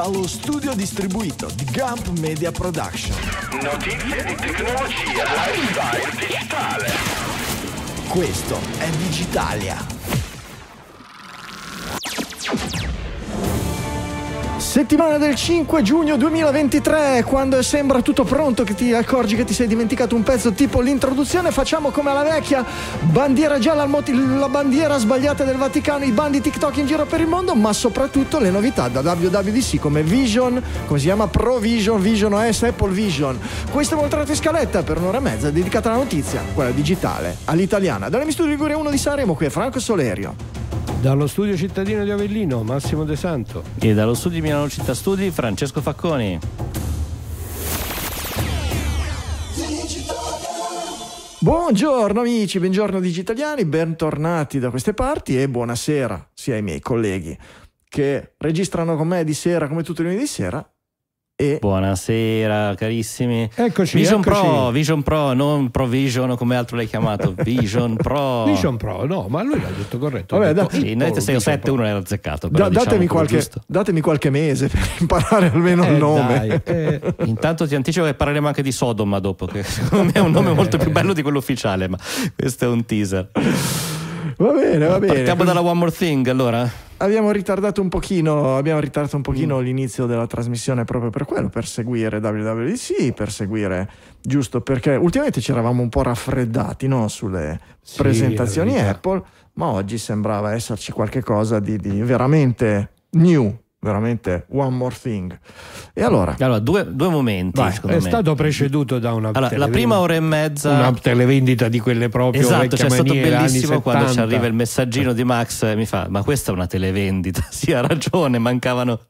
dallo studio distribuito di Gump Media Production. Notizie di tecnologia, lifestyle, digitale. Questo è Digitalia. Settimana del 5 giugno 2023, quando sembra tutto pronto che ti accorgi che ti sei dimenticato un pezzo tipo l'introduzione, facciamo come alla vecchia, bandiera gialla, la bandiera sbagliata del Vaticano, i bandi TikTok in giro per il mondo, ma soprattutto le novità da WWDC come Vision, come si chiama Pro Vision Vision OS, Apple Vision. Questa è in Scaletta per un'ora e mezza dedicata alla notizia, quella digitale, all'italiana. Dalle di Liguria 1 di Sanremo, qui è Franco Solerio. Dallo studio cittadino di Avellino, Massimo De Santo. E dallo studio di Milano Città Studi, Francesco Facconi. Buongiorno amici, buongiorno digitaliani, bentornati da queste parti e buonasera sia ai miei colleghi che registrano con me di sera come tutti i lunedì sera e... Buonasera carissimi. Eccoci, Vision eccoci. Pro, Vision Pro, non Provision come altro l'hai chiamato, Vision Pro. Vision Pro, no, ma lui l'ha detto corretto. Vabbè, detto, sì, detto, 6 o 7 uno era azzeccato. Però, da, diciamo datemi, qualche, datemi, qualche, mese per imparare almeno eh, il nome. Dai, eh. Intanto ti anticipo che parleremo anche di Sodoma dopo, che secondo me è un nome molto più bello di quello ufficiale, ma questo è un teaser. Va bene, va bene. Partiamo dalla One More Thing allora. Abbiamo ritardato un pochino, abbiamo ritardato un pochino mm. l'inizio della trasmissione proprio per quello, per seguire WWDC, per seguire, giusto, perché ultimamente ci eravamo un po' raffreddati no? sulle sì, presentazioni Apple, ma oggi sembrava esserci qualcosa di, di veramente new, veramente one more thing. E allora? allora due, due, momenti. Vai, è me. stato preceduto da una... Allora, la prima ora e mezza... Una televendita di quelle proprie. Esatto, c'è cioè stato bellissimo quando ci arriva il messaggino di Max e mi fa, ma questa è una televendita, sì ha ragione, mancavano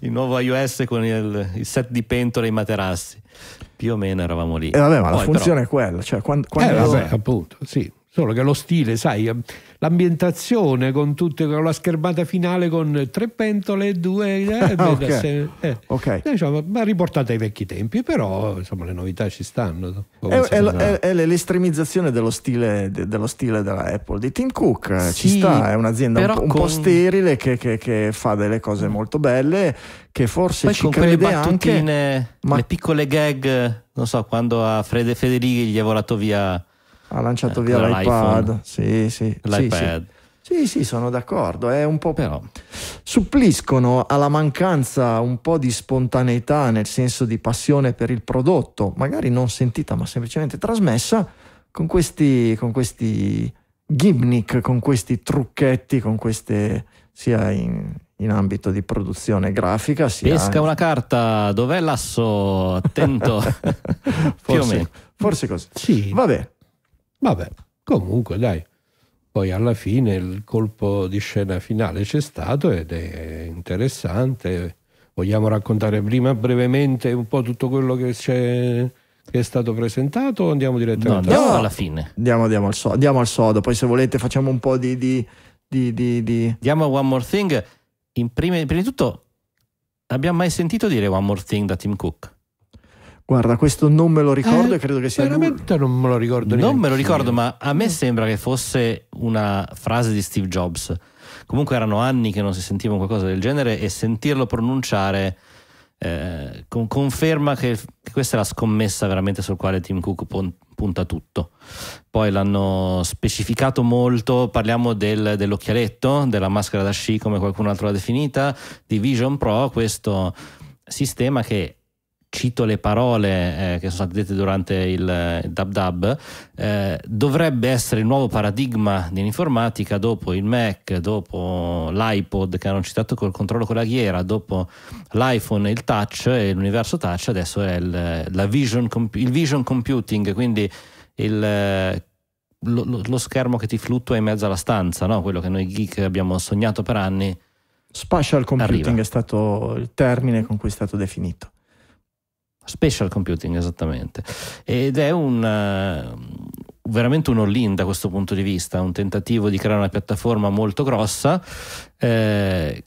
il nuovo iOS con il, il set di pentole e i materassi. Più o meno eravamo lì. E eh vabbè, ma Poi, la funzione però... è quella, cioè quando... quando eh, vabbè, appunto, sì. Solo che lo stile, sai, l'ambientazione con, tutte, con la schermata finale con tre pentole e due... Eh, okay. Se, eh. Okay. Eh, diciamo, ma riportate ai vecchi tempi, però insomma le novità ci stanno. È, è, è, l'estremizzazione dello stile, de, dello stile, della Apple, di Tim Cook, eh, sì, ci sta, è un'azienda un, un con... po' sterile che, che, che, fa delle cose molto belle, che forse Poi ci con crede anche... Ma... Le piccole gag, non so, quando a Fred e Federighi gli è volato via ha lanciato eh, via l'iPad. Sì, sì. L'iPad. Sì, sì. sì, sono d'accordo. È un po' però. Suppliscono alla mancanza un po' di spontaneità, nel senso di passione per il prodotto, magari non sentita, ma semplicemente trasmessa con questi, con questi gimmick, con questi trucchetti, con queste sia in, in ambito di produzione grafica. Sia Pesca anche... una carta, dov'è l'asso? Attento. forse, forse così. Sì. Vabbè, Vabbè, comunque dai. Poi alla fine il colpo di scena finale c'è stato ed è interessante. Vogliamo raccontare prima brevemente un po' tutto quello che c'è che è stato presentato o andiamo direttamente no, andiamo alla fine? Andiamo, andiamo, al so, andiamo, al sodo, poi se volete facciamo un po' di... di, di, di Diamo One More Thing. In prima, prima di tutto, abbiamo mai sentito dire One More Thing da Tim Cook? Guarda, questo non me lo ricordo eh, e credo che sia. Veramente lui. non me lo ricordo neanche. Non me lo ricordo, ma a me sembra che fosse una frase di Steve Jobs. Comunque erano anni che non si sentiva qualcosa del genere e sentirlo pronunciare eh, con, conferma che, che, questa è la scommessa veramente sul quale Tim Cook pon, punta tutto. Poi l'hanno specificato molto, parliamo del, dell'occhialetto, della maschera da sci come qualcun altro l'ha definita, di Vision Pro, questo sistema che cito le parole eh, che sono state dette durante il, eh, il Dab Dab, eh, dovrebbe essere il nuovo paradigma dell'informatica dopo il Mac, dopo l'iPod che hanno citato col controllo con la ghiera, dopo l'iPhone e il touch e l'universo touch, adesso è il vision, il vision computing, quindi il lo, lo, schermo che ti fluttua in mezzo alla stanza, no? quello che noi geek abbiamo sognato per anni. Spatial computing arriva. è stato il termine con cui è stato definito. Special computing, esattamente. Ed è un, eh, veramente un all-in da questo punto di vista, un tentativo di creare una piattaforma molto grossa. Eh,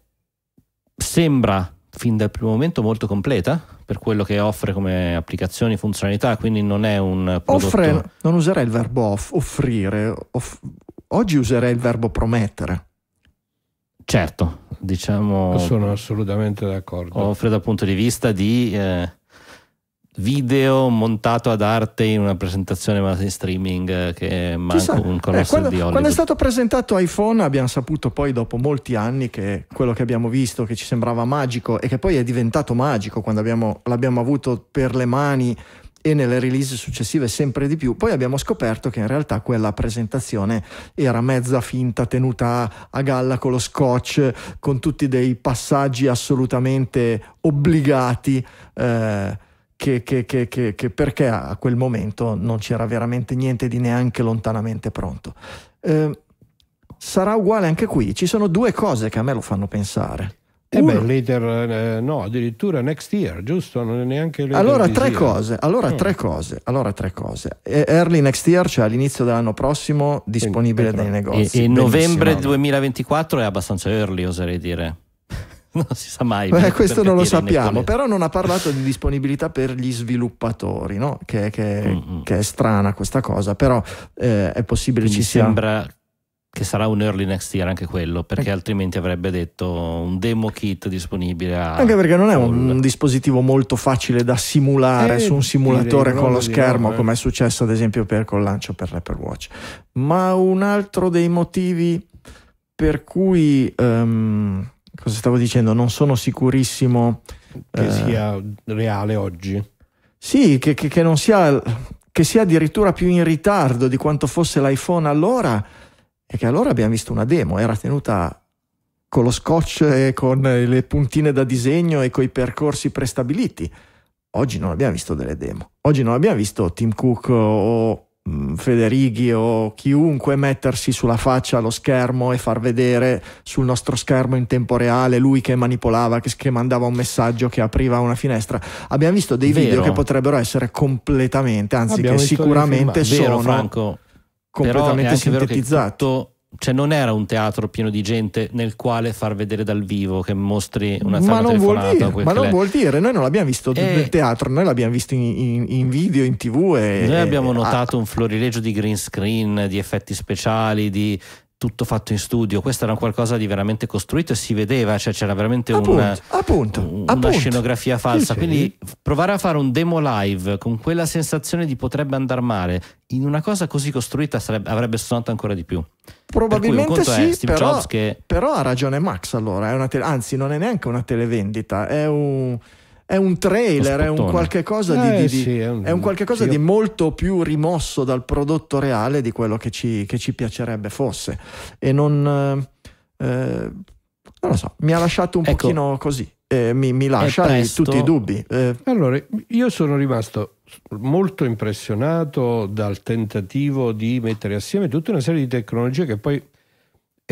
sembra fin dal primo momento molto completa per quello che offre come applicazioni, funzionalità, quindi non è un prodotto... Offre, non userei il verbo off, offrire, off, oggi userei il verbo promettere. Certo, diciamo... Sono assolutamente d'accordo. Offre dal punto di vista di... Eh, video montato ad arte in una presentazione in streaming eh, che manca un eh, colosso eh, di Hollywood. Quando è stato presentato iPhone abbiamo saputo poi dopo molti anni che quello che abbiamo visto che ci sembrava magico e che poi è diventato magico quando abbiamo, l'abbiamo avuto per le mani e nelle release successive sempre di più. Poi abbiamo scoperto che in realtà quella presentazione era mezza finta, tenuta a galla con lo scotch, con tutti dei passaggi assolutamente obbligati. Eh, che, che, che, che, perché a quel momento non c'era veramente niente di neanche lontanamente pronto. Eh, sarà uguale anche qui, ci sono due cose che a me lo fanno pensare. E eh beh, leader, eh, no, addirittura next year, giusto? Non è neanche leader. Allora, tre cose, allora no. Mm. tre cose, allora tre cose. Early next year, cioè all'inizio dell'anno prossimo, disponibile nei negozi. E, e novembre 2024 è abbastanza early, oserei dire. non si sa mai. Beh, questo non lo sappiamo, però non ha parlato di disponibilità per gli sviluppatori, no? che, che, mm -hmm. che, è strana questa cosa, però eh, è possibile Quindi ci sia... sembra che sarà un early next year anche quello, perché eh. altrimenti avrebbe detto un demo kit disponibile a... Anche perché non è un, un dispositivo molto facile da simulare eh, su un simulatore con lo schermo, eh. come è successo ad esempio per, col lancio per l'Apple Watch. Ma un altro dei motivi per cui... Um, cosa stavo dicendo? Non sono sicurissimo che eh, sia reale oggi. Sì, che, che, che non sia che sia addirittura più in ritardo di quanto fosse l'iPhone allora, e che allora abbiamo visto una demo, era tenuta con lo scotch e con le puntine da disegno e con i percorsi prestabiliti. Oggi non abbiamo visto delle demo, oggi non abbiamo visto Tim Cook o Mm, Federighi o chiunque mettersi sulla faccia allo schermo e far vedere sul nostro schermo in tempo reale lui che manipolava, che, che mandava un messaggio, che apriva una finestra. Abbiamo visto dei Vero. video che potrebbero essere completamente, anzi Abbiamo che sicuramente Vero, sono Franco. completamente sintetizzati cioè non era un teatro pieno di gente nel quale far vedere dal vivo che mostri una sala ma non vuol dire, ma non vuol dire noi non l'abbiamo visto e... Eh. nel teatro noi l'abbiamo visto in, in, in video in tv e... noi abbiamo notato ah. un florileggio di green screen di effetti speciali di tutto fatto in studio, questo era qualcosa di veramente costruito e si vedeva, cioè c'era veramente appunto, una, appunto, una appunto. scenografia falsa. Sì, Quindi sì. provare a fare un demo live con quella sensazione di potrebbe andare male, in una cosa così costruita sarebbe, avrebbe suonato ancora di più. Probabilmente sì, però, che... però, ha ragione Max allora, te- anzi non è neanche una televendita, è un è un trailer, è un qualche cosa, di, eh, di, sì, è un, è un qualche cosa sì, di, molto più rimosso dal prodotto reale di quello che ci, che ci piacerebbe fosse. E non, eh, non lo so, mi ha lasciato un ecco, pochino così. Eh, mi, mi, lascia tutti i dubbi. Eh, allora, io sono rimasto molto impressionato dal tentativo di mettere assieme tutta una serie di tecnologie che poi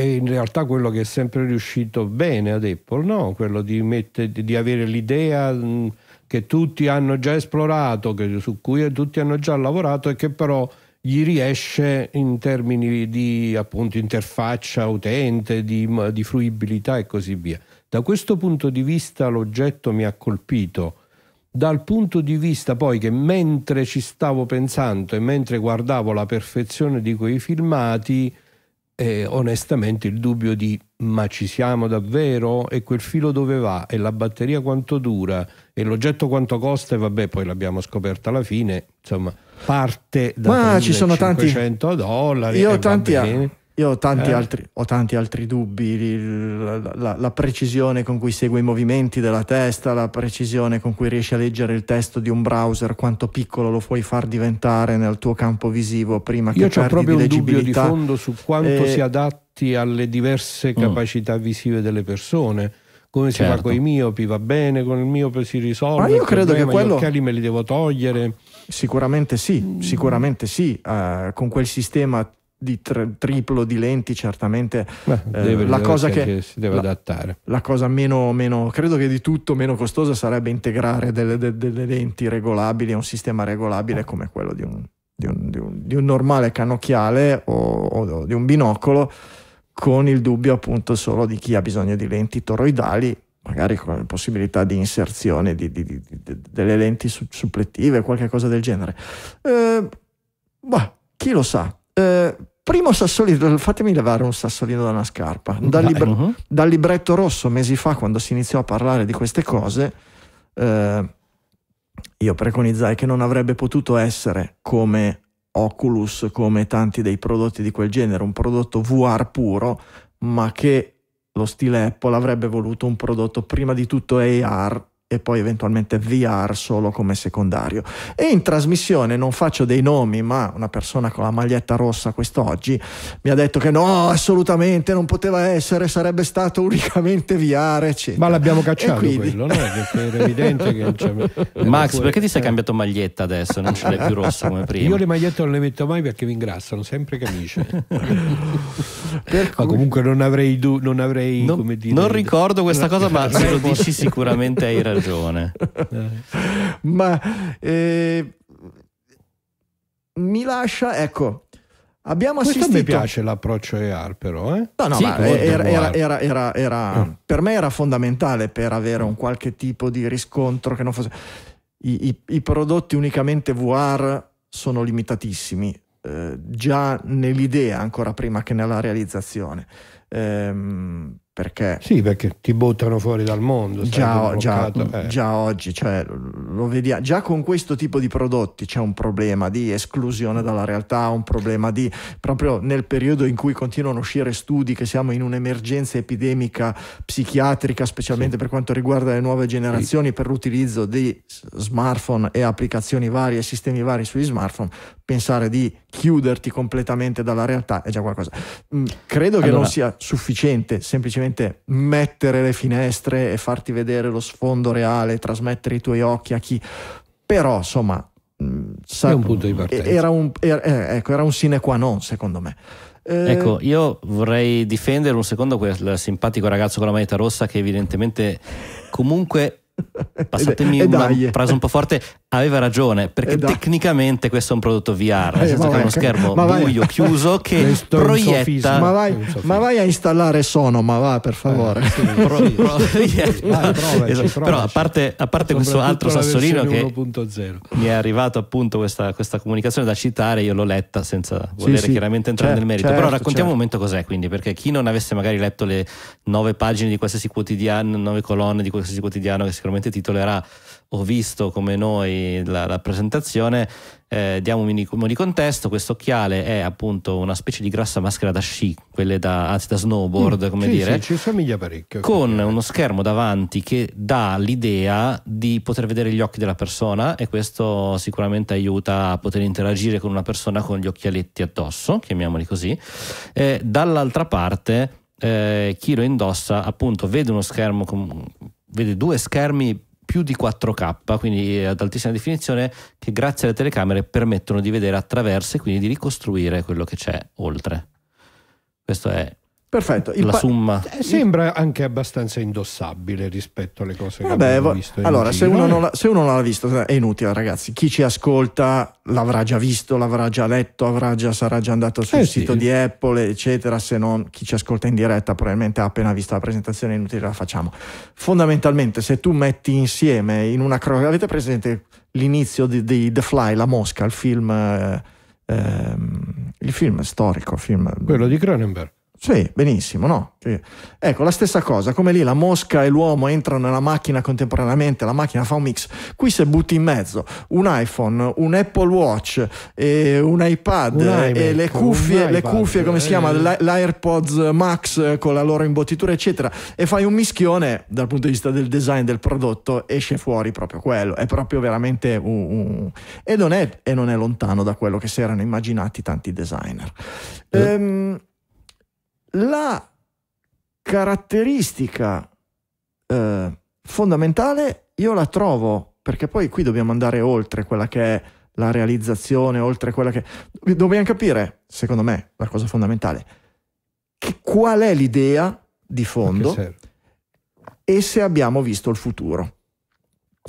è in realtà quello che è sempre riuscito bene ad Apple, no? quello di, mette, di avere l'idea mm, che tutti hanno già esplorato, che, su cui tutti hanno già lavorato e che però gli riesce in termini di appunto, interfaccia utente, di, mm, di fruibilità e così via. Da questo punto di vista l'oggetto mi ha colpito dal punto di vista poi che mentre ci stavo pensando e mentre guardavo la perfezione di quei filmati eh, onestamente il dubbio di ma ci siamo davvero e quel filo dove va e la batteria quanto dura e l'oggetto quanto costa e vabbè poi l'abbiamo scoperta alla fine insomma parte da ma ci sono tanti dollari io ho tanti, a, io ho tanti, eh. altri, ho tanti altri, dubbi, la, la, la, precisione con cui segue i movimenti della testa, la precisione con cui riesci a leggere il testo di un browser, quanto piccolo lo puoi far diventare nel tuo campo visivo prima Io che perdi di legibilità. Io ho proprio un dubbio di fondo su quanto e... Eh, si adatti alle diverse mm. capacità mm. visive delle persone come si certo. fa con i miopi, va bene, con il miope si risolve. Ma io credo problema, che quello... gli occhiali me li devo togliere. Sicuramente sì, mm. sicuramente sì, uh, con quel sistema di tri- triplo di lenti certamente Beh, eh, deve, eh, la cosa che, si deve la, adattare la cosa meno, meno, credo che di tutto meno costosa sarebbe integrare delle, de, delle lenti regolabili a un sistema regolabile come quello di un, di un, di un, di un normale cannocchiale o, o, di un binocolo con il dubbio appunto solo di chi ha bisogno di lenti toroidali magari con la possibilità di inserzione delle lenti su- supplettive qualche cosa del genere eh, bah, chi lo sa eh, primo sassolino, fatemi levare un sassolino da una scarpa. Dal, libra, uh-huh. dal, libretto rosso mesi fa, quando si iniziò a parlare di queste cose, eh, io preconizzai che non avrebbe potuto essere come Oculus, come tanti dei prodotti di quel genere, un prodotto VR puro, ma che lo stile Apple avrebbe voluto un prodotto prima di tutto AR e poi eventualmente VR solo come secondario. E in trasmissione non faccio dei nomi, ma una persona con la maglietta rossa quest'oggi mi ha detto che no, assolutamente non poteva essere, sarebbe stato unicamente VR, eccetera. Ma l'abbiamo cacciato quindi... quello, no? Perché era evidente che c'è... Max, perché ti sei cambiato maglietta adesso? Non ce l'hai più rossa come prima. Io le magliette non le metto mai perché mi ingrassano, sempre camicie. per cui... Ma comunque non avrei, du... non avrei non, dire... non ricordo questa cosa, ma se lo dici sicuramente hai ragione ragione. Ma eh, mi lascia, ecco, Abbiamo assistito... Questo mi piace l'approccio AR, però, eh? No, no, sì, era, era, era, ah. per me era fondamentale per avere un qualche tipo di riscontro che non fosse... I, i, i prodotti unicamente VR sono limitatissimi, eh, già nell'idea ancora prima che nella realizzazione. Ehm, perché sì, perché ti buttano fuori dal mondo. Già, già, eh. Mm, già oggi, cioè, lo vediamo, già con questo tipo di prodotti c'è un problema di esclusione dalla realtà, un problema di proprio nel periodo in cui continuano a uscire studi che siamo in un'emergenza epidemica psichiatrica, specialmente sì. per quanto riguarda le nuove generazioni, sì. per l'utilizzo di smartphone e applicazioni varie, sistemi vari sugli smartphone, pensare di chiuderti completamente dalla realtà è già qualcosa. Mm, credo allora, che non sia sufficiente semplicemente mettere le finestre e farti vedere lo sfondo reale, trasmettere i tuoi occhi a chi. Però, insomma, mm, sa, un era, un, era, eh, ecco, era un sine qua non, secondo me. Eh... Ecco, io vorrei difendere un secondo quel simpatico ragazzo con la maglietta rossa che evidentemente comunque Passatemi una frase un po' forte, Aveva ragione, perché eh tecnicamente questo è un prodotto VR, eh, nel eh, senso che è uno schermo buio, chiuso, che proietta... Ma vai, ma vai, a installare Sono, ma va, per favore. Eh, esatto. Però a parte, a parte questo altro sassolino che 1.0. mi è arrivato appunto questa, questa, comunicazione da citare, io l'ho letta senza volere sì. chiaramente entrare certo, nel merito, certo, però raccontiamo certo. un momento cos'è quindi, perché chi non avesse magari letto le nove pagine di qualsiasi quotidiano, nove colonne di qualsiasi quotidiano che sicuramente titolerà o visto come noi la presentazione, eh, diamo un minimo di contesto, questo occhiale è appunto una specie di grassa maschera da sci, quelle da, anzi da snowboard, mm, come sì, dire, sì, ci somiglia parecchio. Con uno schermo davanti che dà l'idea di poter vedere gli occhi della persona e questo sicuramente aiuta a poter interagire con una persona con gli occhialetti addosso, chiamiamoli così. Eh, dall'altra parte eh, chi lo indossa appunto vede uno schermo, vede due schermi più di 4K, quindi eh, ad altissima definizione, che grazie alle telecamere permettono di vedere attraverso e quindi di ricostruire quello che c'è oltre. Questo è Perfetto. Il la somma. Eh, sembra anche abbastanza indossabile rispetto alle cose Vabbè, che abbiamo visto. Allora, se uno, eh. la, se uno, non l'ha visto, è inutile, ragazzi. Chi ci ascolta l'avrà già visto, l'avrà già letto, avrà già, sarà già andato sul eh sito sì. di Apple, eccetera. Se non, chi ci ascolta in diretta probabilmente ha appena visto la presentazione, è inutile la facciamo. Fondamentalmente, se tu metti insieme in una cronaca, avete presente l'inizio di, di, The Fly, La Mosca, il film, eh, ehm, il film storico, film... quello di Cronenberg sì, benissimo, no? Sì. Ecco, la stessa cosa, come lì la mosca e l'uomo entrano nella macchina contemporaneamente, la macchina fa un mix. Qui se butti in mezzo un iPhone, un Apple Watch, un iPad un e le cuffie, le cuffie come si chiama, eh. l'AirPods Max con la loro imbottitura, eccetera, e fai un mischione dal punto di vista del design del prodotto, esce fuori proprio quello. È proprio veramente un... un... E, non è, e, non è, lontano da quello che si erano immaginati tanti designer. Eh. Ehm, la caratteristica eh, fondamentale io la trovo, perché poi qui dobbiamo andare oltre quella che è la realizzazione, oltre quella che... Dobbiamo capire, secondo me, la cosa fondamentale, che qual è l'idea di fondo e se abbiamo visto il futuro.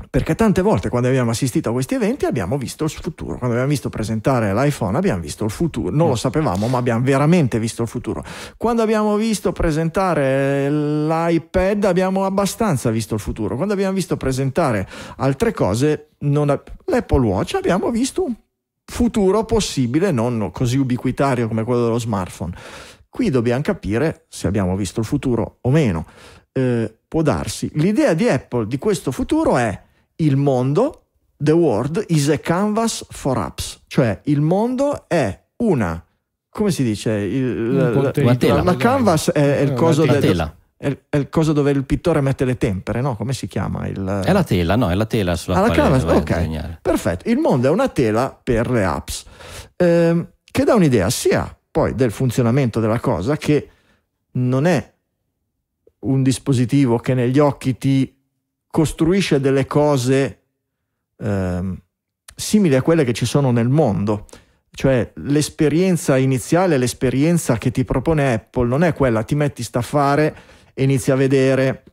Perché tante volte quando abbiamo assistito a questi eventi abbiamo visto il futuro, quando abbiamo visto presentare l'iPhone abbiamo visto il futuro, non lo sapevamo ma abbiamo veramente visto il futuro. Quando abbiamo visto presentare l'iPad abbiamo abbastanza visto il futuro, quando abbiamo visto presentare altre cose, non... l'Apple Watch abbiamo visto un futuro possibile, non così ubiquitario come quello dello smartphone. Qui dobbiamo capire se abbiamo visto il futuro o meno. Eh, può darsi. L'idea di Apple di questo futuro è il mondo, the world is a canvas for apps, cioè il mondo è una, come si dice? Il, la, la, tela. la canvas è, è il eh, coso della tela. È il, è il coso dove il pittore mette le tempere, no? Come si chiama? Il... È la tela, no? È la tela sulla ah, quale la okay. Perfetto, il mondo è una tela per le apps, ehm, che dà un'idea sia poi del funzionamento della cosa che non è un dispositivo che negli occhi ti costruisce delle cose eh, simili a quelle che ci sono nel mondo. Cioè l'esperienza iniziale, l'esperienza che ti propone Apple non è quella, ti metti sta a fare e inizi a vedere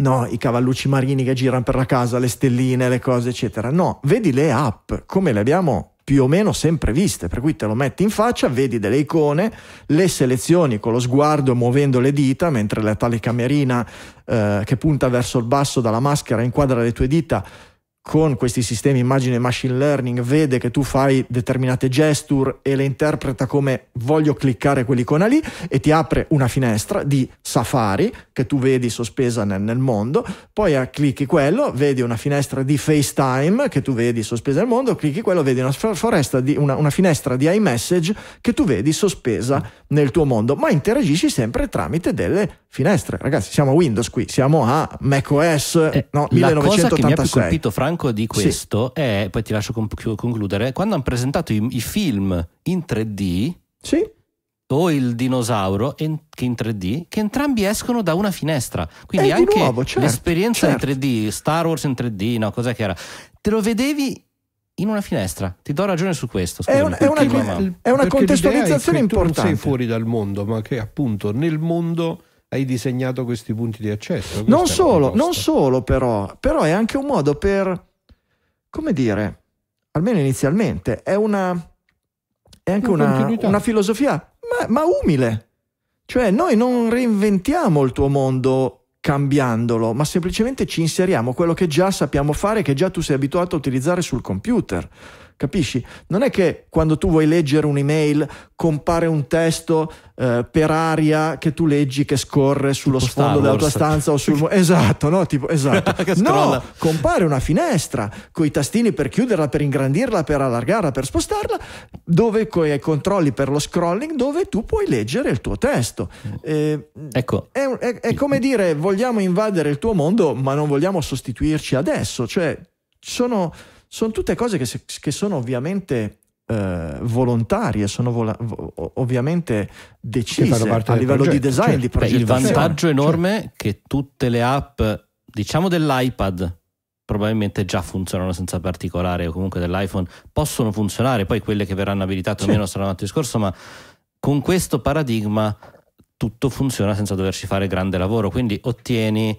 no, i cavallucci marini che girano per la casa, le stelline, le cose, eccetera. No, vedi le app come le abbiamo più o meno sempre viste, per cui te lo metti in faccia, vedi delle icone, le selezioni con lo sguardo muovendo le dita, mentre la tale camerina eh, che punta verso il basso dalla maschera inquadra le tue dita con questi sistemi immagine machine learning vede che tu fai determinate gesture e le interpreta come voglio cliccare quell'icona lì e ti apre una finestra di Safari che tu vedi sospesa nel, nel mondo, poi clicchi quello, vedi una finestra di FaceTime che tu vedi sospesa nel mondo, clicchi quello, vedi una, di, una, una finestra di iMessage che tu vedi sospesa nel tuo mondo, ma interagisci sempre tramite delle finestre. Ragazzi, siamo a Windows qui, siamo a macOS eh, no, 1986. La cosa che mi ha più colpito, Franco, di questo sì. è, poi ti lascio concludere, quando hanno presentato i, i film in 3D sì. o il dinosauro in, in 3D, che entrambi escono da una finestra. Quindi eh, anche nuovo, certo, l'esperienza certo. in 3D, Star Wars in 3D, no, cos'è che era? Te lo vedevi in una finestra. Ti do ragione su questo. Scusami, è, un, è una, è una contestualizzazione è importante. Non sei fuori dal mondo, ma che appunto nel mondo hai disegnato questi punti di accesso. Non solo, non solo però, però è anche un modo per, come dire, almeno inizialmente, è, una, è anche una, una filosofia, ma, ma umile. Cioè noi non reinventiamo il tuo mondo cambiandolo, ma semplicemente ci inseriamo quello che già sappiamo fare, che già tu sei abituato a utilizzare sul computer. Capisci? Non è che quando tu vuoi leggere un'email compare un testo eh, per aria che tu leggi che scorre sullo tipo sfondo della tua stanza o sul... esatto, no? Tipo, esatto. no, compare una finestra con i tastini per chiuderla, per ingrandirla, per allargarla, per spostarla, dove con i controlli per lo scrolling, dove tu puoi leggere il tuo testo. Eh, ecco. È, è, è come dire, vogliamo invadere il tuo mondo, ma non vogliamo sostituirci adesso. Cioè, sono sono tutte cose che, che sono ovviamente eh, volontarie, sono vola- ovviamente decise a livello di design, certo. cioè, di progettazione. Il vantaggio enorme cioè. che tutte le app, diciamo dell'iPad, probabilmente già funzionano senza particolare o comunque dell'iPhone, possono funzionare, poi quelle che verranno abilitate o sì. meno sarà un altro discorso, ma con questo paradigma tutto funziona senza doverci fare grande lavoro, quindi ottieni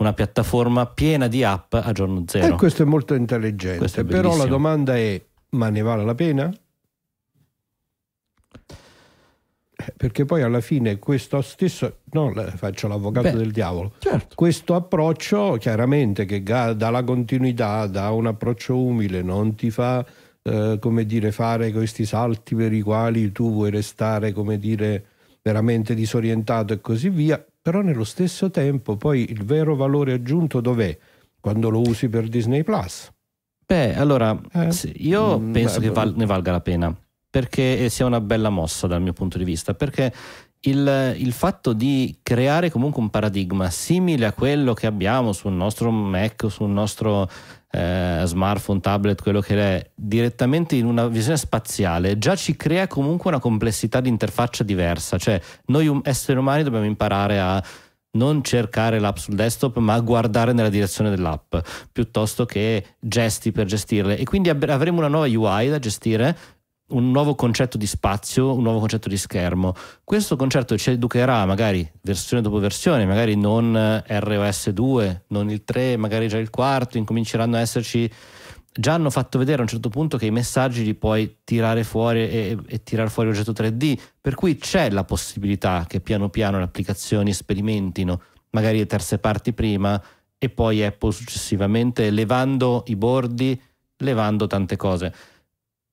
una piattaforma piena di app a giorno zero. E eh, questo è molto intelligente, è però la domanda è, ma ne vale la pena? Eh, perché poi alla fine questo stesso, no, faccio l'avvocato Beh, del diavolo, certo. questo approccio chiaramente che dà la continuità, dà un approccio umile, non ti fa eh, come dire, fare questi salti per i quali tu vuoi restare come dire, veramente disorientato e così via, però nello stesso tempo poi il vero valore aggiunto dov'è? Quando lo usi per Disney Plus. Beh, allora, eh? io mm, penso beh, che boh. val- ne valga la pena, perché eh, sia una bella mossa dal mio punto di vista, perché il, il, fatto di creare comunque un paradigma simile a quello che abbiamo sul nostro Mac, sul nostro eh, smartphone, tablet, quello che è, direttamente in una visione spaziale, già ci crea comunque una complessità di interfaccia diversa. Cioè, noi um, esseri umani dobbiamo imparare a non cercare l'app sul desktop, ma a guardare nella direzione dell'app, piuttosto che gesti per gestirle. E quindi avremo una nuova UI da gestire un nuovo concetto di spazio, un nuovo concetto di schermo. Questo concetto ci educherà magari versione dopo versione, magari non eh, ROS 2, non il 3, magari già il 4, incominceranno ad esserci... Già hanno fatto vedere a un certo punto che i messaggi li puoi tirare fuori e, e tirare fuori l'oggetto 3D, per cui c'è la possibilità che piano piano le applicazioni sperimentino magari le terze parti prima e poi Apple successivamente, levando i bordi, levando tante cose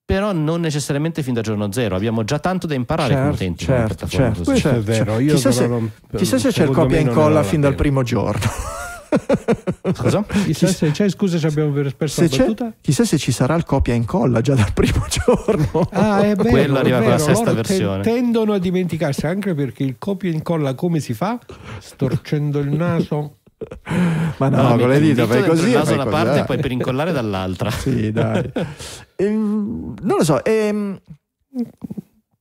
però non necessariamente fin da giorno zero. Abbiamo già tanto da imparare certo, come utenti. Certo, certo. Questo certo. è cioè, vero. Io chissà se, non, chissà se c'è il copia e incolla fin dal primo giorno. Cosa? Chissà se c'è, cioè, scusa se abbiamo perso se la battuta. Chissà se ci sarà il copia e incolla già dal primo giorno. Ah, è vero. Quello arriva con la sesta versione. Te- tendono a dimenticarsi anche perché il copia e incolla come si fa? Storcendo il naso. Ma no, no con le dita fai così. Il naso da una parte e eh. poi per incollare dall'altra. sì, dai. Ehm, non lo so. Ehm,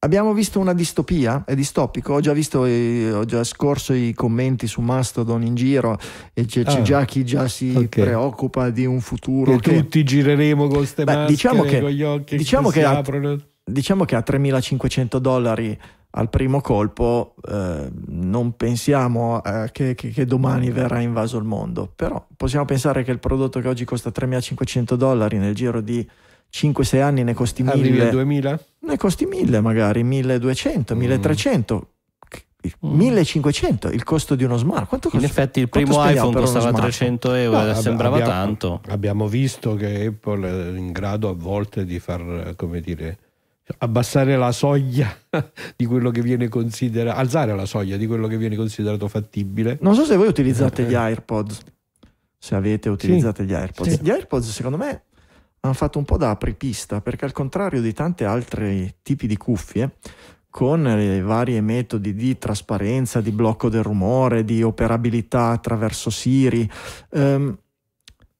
abbiamo visto una distopia? È distopico? Ho già visto, eh, ho già scorso i commenti su Mastodon in giro e c'è, c'è ah, già chi già si okay. preoccupa di un futuro. Che, che... tutti gireremo con queste Beh, diciamo maschere diciamo che, con gli occhi diciamo che, che si a, aprono. Diciamo che a 3500 dollari al primo colpo eh, non pensiamo eh, che, che, che, domani verrà invaso il mondo, però possiamo pensare che il prodotto che oggi costa 3.500 dollari nel giro di 5-6 anni ne costi 1.000. Arrivi a 2.000? Ne costi 1.000 magari, 1.200, mm. 1.300. 1500 mm. il costo di uno smart. Quanto costa? In effetti il primo iPhone costava 300 euro no, sembrava abbiamo, tanto. Abbiamo visto che Apple è in grado a volte di far, come dire, abbassare la soglia di quello che viene considerato, alzare la soglia di quello che viene considerato fattibile. Non so se voi utilizzate gli AirPods, se avete utilizzato sì. gli AirPods. Sì. Gli AirPods secondo me hanno fatto un po' da apripista perché al contrario di tanti altri tipi di cuffie, con i vari metodi di trasparenza, di blocco del rumore, di operabilità attraverso Siri, ehm,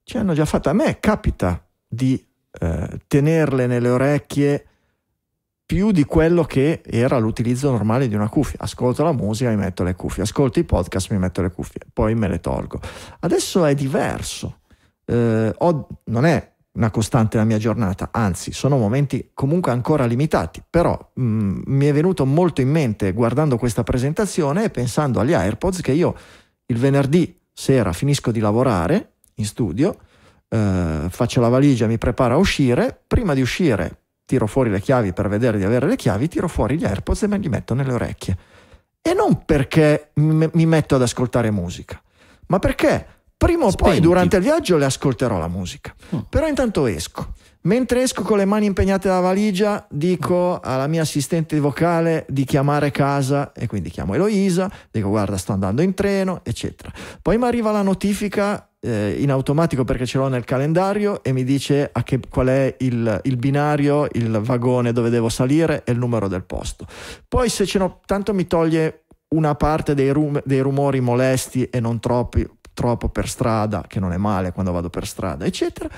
ci hanno già fatto. A me capita di eh, tenerle nelle orecchie più di quello che era l'utilizzo normale di una cuffia. Ascolto la musica, mi metto le cuffie, ascolto i podcast, mi metto le cuffie, poi me le tolgo. Adesso è diverso, eh, ho, non è una costante la mia giornata, anzi sono momenti comunque ancora limitati, però mh, mm, mi è venuto molto in mente guardando questa presentazione e pensando agli AirPods che io il venerdì sera finisco di lavorare in studio, eh, faccio la valigia, mi preparo a uscire, prima di uscire tiro fuori le chiavi per vedere di avere le chiavi, tiro fuori gli AirPods e me li metto nelle orecchie. E non perché mi metto ad ascoltare musica, ma perché prima o Spenti. poi durante il viaggio le ascolterò la musica. Mm. Però intanto esco. Mentre esco con le mani impegnate alla valigia, dico alla mia assistente vocale di chiamare casa e quindi chiamo Eloisa, dico guarda sto andando in treno, eccetera. Poi mi arriva la notifica eh, in automatico perché ce l'ho nel calendario e mi dice che, qual è il, il, binario, il vagone dove devo salire e il numero del posto. Poi se ce n'ho, tanto mi toglie una parte dei, rum, dei rumori molesti e non troppi, troppo per strada, che non è male quando vado per strada, eccetera.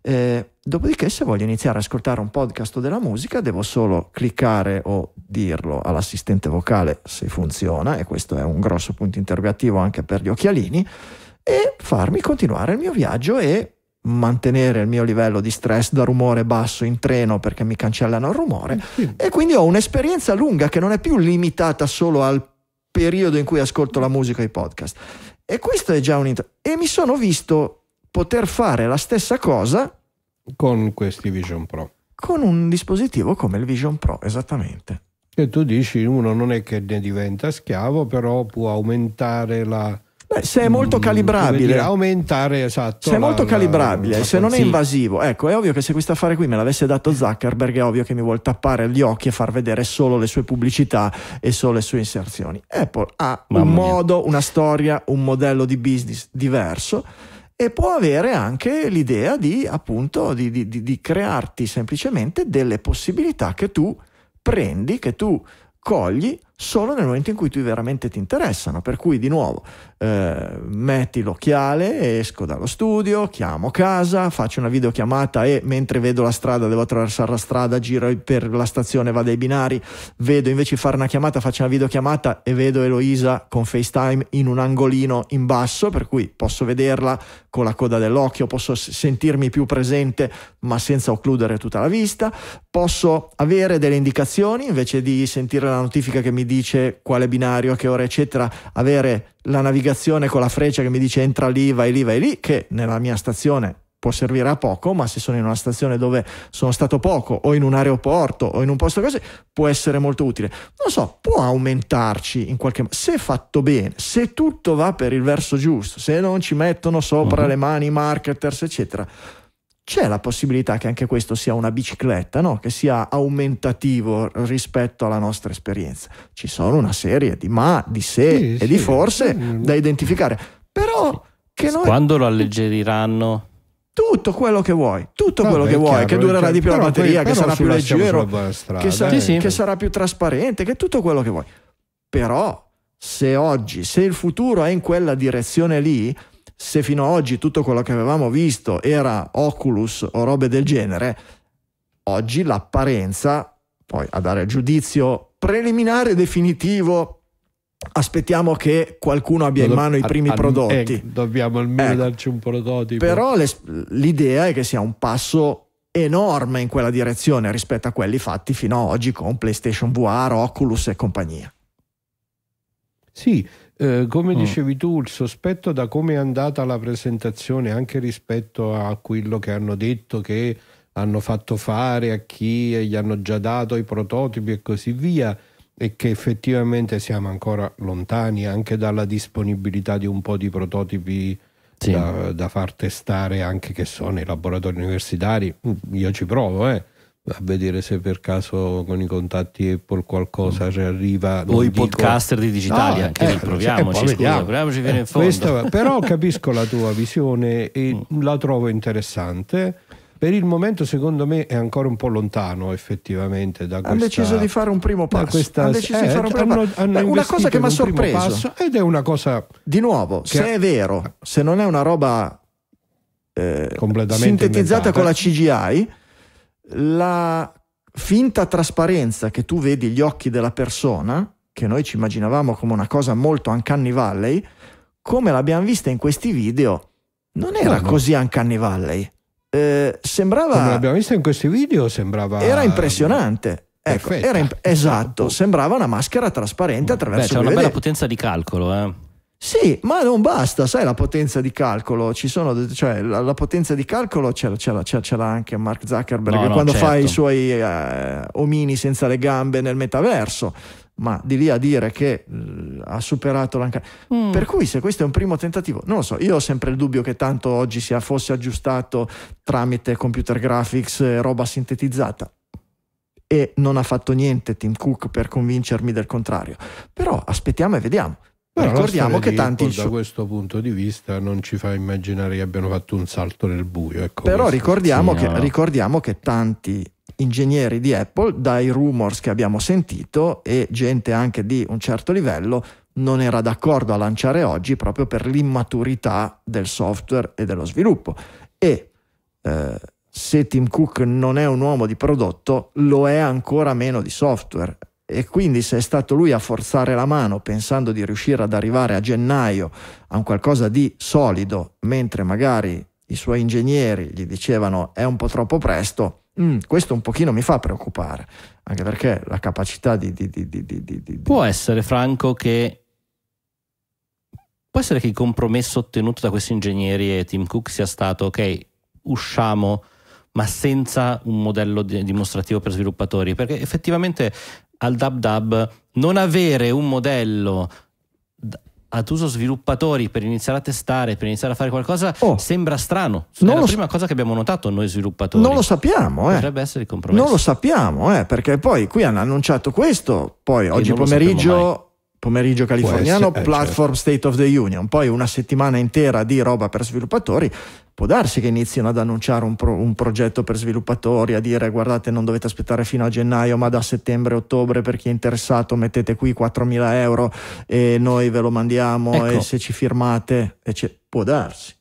Eh, dopodiché, se voglio iniziare a ascoltare un podcast o della musica, devo solo cliccare o dirlo all'assistente vocale se funziona, e questo è un grosso punto interrogativo anche per gli occhialini e farmi continuare il mio viaggio e mantenere il mio livello di stress da rumore basso in treno perché mi cancellano il rumore eh, sì. e quindi ho un'esperienza lunga che non è più limitata solo al periodo in cui ascolto la musica e i podcast e questo è già un int- e mi sono visto poter fare la stessa cosa con questi Vision Pro con un dispositivo come il Vision Pro esattamente e tu dici uno non è che ne diventa schiavo però può aumentare la Beh, se è molto mm, calibrabile, dire, aumentare esatto. Se è molto la, calibrabile, la, se non è invasivo, ecco, è ovvio che se questa affare qui me l'avesse dato Zuckerberg, è ovvio che mi vuole tappare gli occhi e far vedere solo le sue pubblicità e solo le sue inserzioni. Apple ha Mamma un mia. modo, una storia, un modello di business diverso e può avere anche l'idea di appunto di, di, di, di, crearti semplicemente delle possibilità che tu prendi, che tu cogli solo nel momento in cui tu veramente ti interessano. Per cui di nuovo eh, metti l'occhiale, esco dallo studio, chiamo casa, faccio una videochiamata e mentre vedo la strada, devo attraversare la strada, giro per la stazione, vado ai binari, vedo invece di fare una chiamata, faccio una videochiamata e vedo Eloisa con FaceTime in un angolino in basso, per cui posso vederla con la coda dell'occhio, posso sentirmi più presente ma senza occludere tutta la vista, posso avere delle indicazioni invece di sentire la notifica che mi dice quale binario, a che ora, eccetera, avere la navigazione con la freccia che mi dice entra lì, vai lì, vai lì, che nella mia stazione può servire a poco, ma se sono in una stazione dove sono stato poco o in un aeroporto o in un posto così, può essere molto utile. Non so, può aumentarci in qualche modo, se fatto bene, se tutto va per il verso giusto, se non ci mettono sopra uh-huh. le mani i marketers, eccetera c'è la possibilità che anche questo sia una bicicletta, no? che sia aumentativo rispetto alla nostra esperienza. Ci sono una serie di ma, di se sì, e sì. di forse da identificare, però che noi... Quando lo alleggeriranno? tutto quello che vuoi, tutto Vabbè, quello che vuoi, chiaro, che durerà di più la batteria, poi, che sarà più leggero, che, sa- eh, sì. che, sarà più trasparente, che tutto quello che vuoi. Però se oggi, se il futuro è in quella direzione lì, se fino ad oggi tutto quello che avevamo visto era Oculus o robe del genere, oggi l'apparenza, poi a dare giudizio preliminare definitivo aspettiamo che qualcuno abbia in mano i primi prodotti. Eh, dobbiamo almeno eh, darci un prototipo. Però le, l'idea è che sia un passo enorme in quella direzione rispetto a quelli fatti fino ad oggi con PlayStation VR, Oculus e compagnia. Sì, eh, come mm. dicevi tu, il sospetto da come è andata la presentazione anche rispetto a quello che hanno detto che hanno fatto fare a chi gli hanno già dato i prototipi e così via e che effettivamente siamo ancora lontani anche dalla disponibilità di un po' di prototipi sì. da, da, far testare anche che sono nei laboratori universitari. Mm, io ci provo, eh a vedere se per caso con i contatti Apple qualcosa ci arriva o i dico... podcaster di digitali no, anche eh, proviamoci, eh, scusa, proviamoci fino eh, in fondo questa, però capisco la tua visione e mm. la trovo interessante per il momento secondo me è ancora un po' lontano effettivamente da questa, hanno deciso di fare un primo passo questa... hanno deciso eh, di fare un cioè, primo hanno, hanno una cosa che mi ha sorpreso passo, ed è una cosa di nuovo che... se è vero se non è una roba eh, sintetizzata inventata. con la CGI la finta trasparenza che tu vedi gli occhi della persona, che noi ci immaginavamo come una cosa molto uncanny valley, come l'abbiamo vista in questi video, non era no, così uncanny valley. Eh, sembrava... Come l'abbiamo vista in questi video sembrava... Era impressionante. Ecco, era imp- esatto, esatto, sembrava una maschera trasparente attraverso Beh, c'è una bella potenza di calcolo, eh. Sì, ma non basta, sai la potenza di calcolo, ci sono, cioè, la, la potenza di calcolo ce l'ha, anche Mark Zuckerberg no, no, quando certo. fa i certo. suoi eh, omini senza le gambe nel metaverso, ma di lì a dire che l, mm, ha superato l'anca... Mm. Per cui se questo è un primo tentativo, non lo so, io ho sempre il dubbio che tanto oggi sia, fosse aggiustato tramite computer graphics, roba sintetizzata, e non ha fatto niente Tim Cook per convincermi del contrario. Però aspettiamo e vediamo. Però ricordiamo che tanti da questo punto di vista non ci fa immaginare che abbiano fatto un salto nel buio. Ecco Però ricordiamo che, ricordiamo che tanti ingegneri di Apple, dai rumors che abbiamo sentito e gente anche di un certo livello, non era d'accordo a lanciare oggi proprio per l'immaturità del software e dello sviluppo. E eh, se Tim Cook non è un uomo di prodotto, lo è ancora meno di software e quindi se è stato lui a forzare la mano pensando di riuscire ad arrivare a gennaio a un qualcosa di solido, mentre magari i suoi ingegneri gli dicevano è un po' troppo presto, mm, questo un pochino mi fa preoccupare, anche perché la capacità di... di, di, di può essere, Franco, che... Può essere che il compromesso ottenuto da questi ingegneri e Tim Cook sia stato, ok, usciamo ma senza un modello dimostrativo per sviluppatori, perché effettivamente al Dab Dab, non avere un modello ad uso sviluppatori per iniziare a testare, per iniziare a fare qualcosa, oh, sembra strano. è la prima cosa che abbiamo notato noi sviluppatori. Non lo sappiamo, eh. Potrebbe essere il compromesso. Non lo sappiamo, eh, perché poi qui hanno annunciato questo, poi e oggi pomeriggio pomeriggio californiano, essere, eh, certo. platform certo. State of the Union, poi una settimana intera di roba per sviluppatori, può darsi che inizino ad annunciare un, pro, un, progetto per sviluppatori, a dire guardate non dovete aspettare fino a gennaio, ma da settembre-ottobre per chi è interessato mettete qui 4.000 euro e noi ve lo mandiamo ecco. e se ci firmate, ecc. può darsi.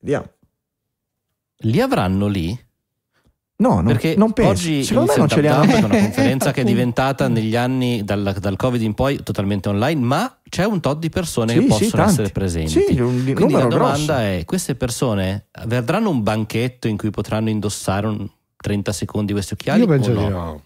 Vediamo. Li avranno lì? No, perché non penso. Oggi Secondo me non ce li hanno. È una conferenza che è diventata negli anni dal, dal, Covid in poi totalmente online, ma c'è un tot di persone sì, che possono sì, essere presenti. Sì, un, Quindi la domanda grosso. è: queste persone vedranno un banchetto in cui potranno indossare un 30 secondi questi occhiali? Io penso no? di no.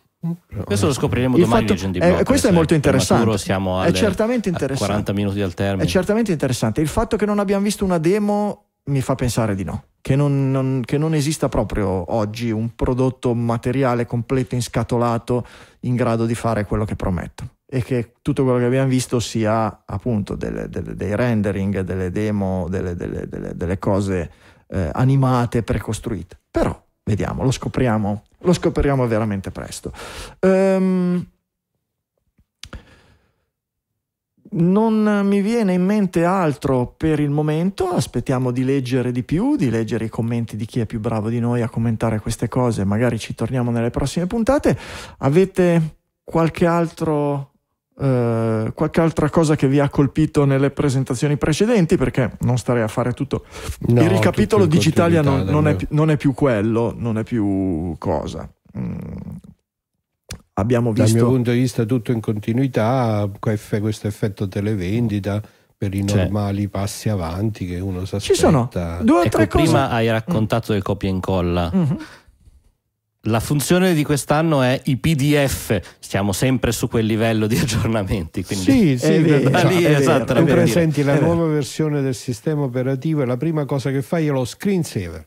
Questo lo scopriremo domani fatto, Legend eh, Questo è cioè, molto interessante. Siamo alle, è certamente interessante. 40 minuti al termine. È certamente interessante. Il fatto che non abbiamo visto una demo mi fa pensare di no che non, non, che non, esista proprio oggi un prodotto materiale completo, in scatolato in grado di fare quello che prometto. E che tutto quello che abbiamo visto sia appunto delle, delle, dei rendering, delle demo, delle, delle cose eh, animate, precostruite. Però vediamo, lo scopriamo, lo scopriamo veramente presto. Ehm. Um, Non mi viene in mente altro per il momento, aspettiamo di leggere di più, di leggere i commenti di chi è più bravo di noi a commentare queste cose, magari ci torniamo nelle prossime puntate. Avete qualche altro Uh, qualche altra cosa che vi ha colpito nelle presentazioni precedenti, perché non starei a fare tutto. No, il ricapitolo tutto digitale non, non, è, non, è, più quello, non è più cosa. Mm, abbiamo visto... Dal mio punto di vista tutto in continuità, questo effetto televendita per i cioè, normali passi avanti che uno sa Ci sono due o ecco, tre cose. Prima hai mm. raccontato mm. del copia e incolla. Mm -hmm. La funzione di quest'anno è i PDF, stiamo sempre su quel livello di aggiornamenti. Quindi sì, sì, vero, da lì, è vero, esatto, tu presenti la nuova versione del sistema operativo e la prima cosa che fai è lo screensaver.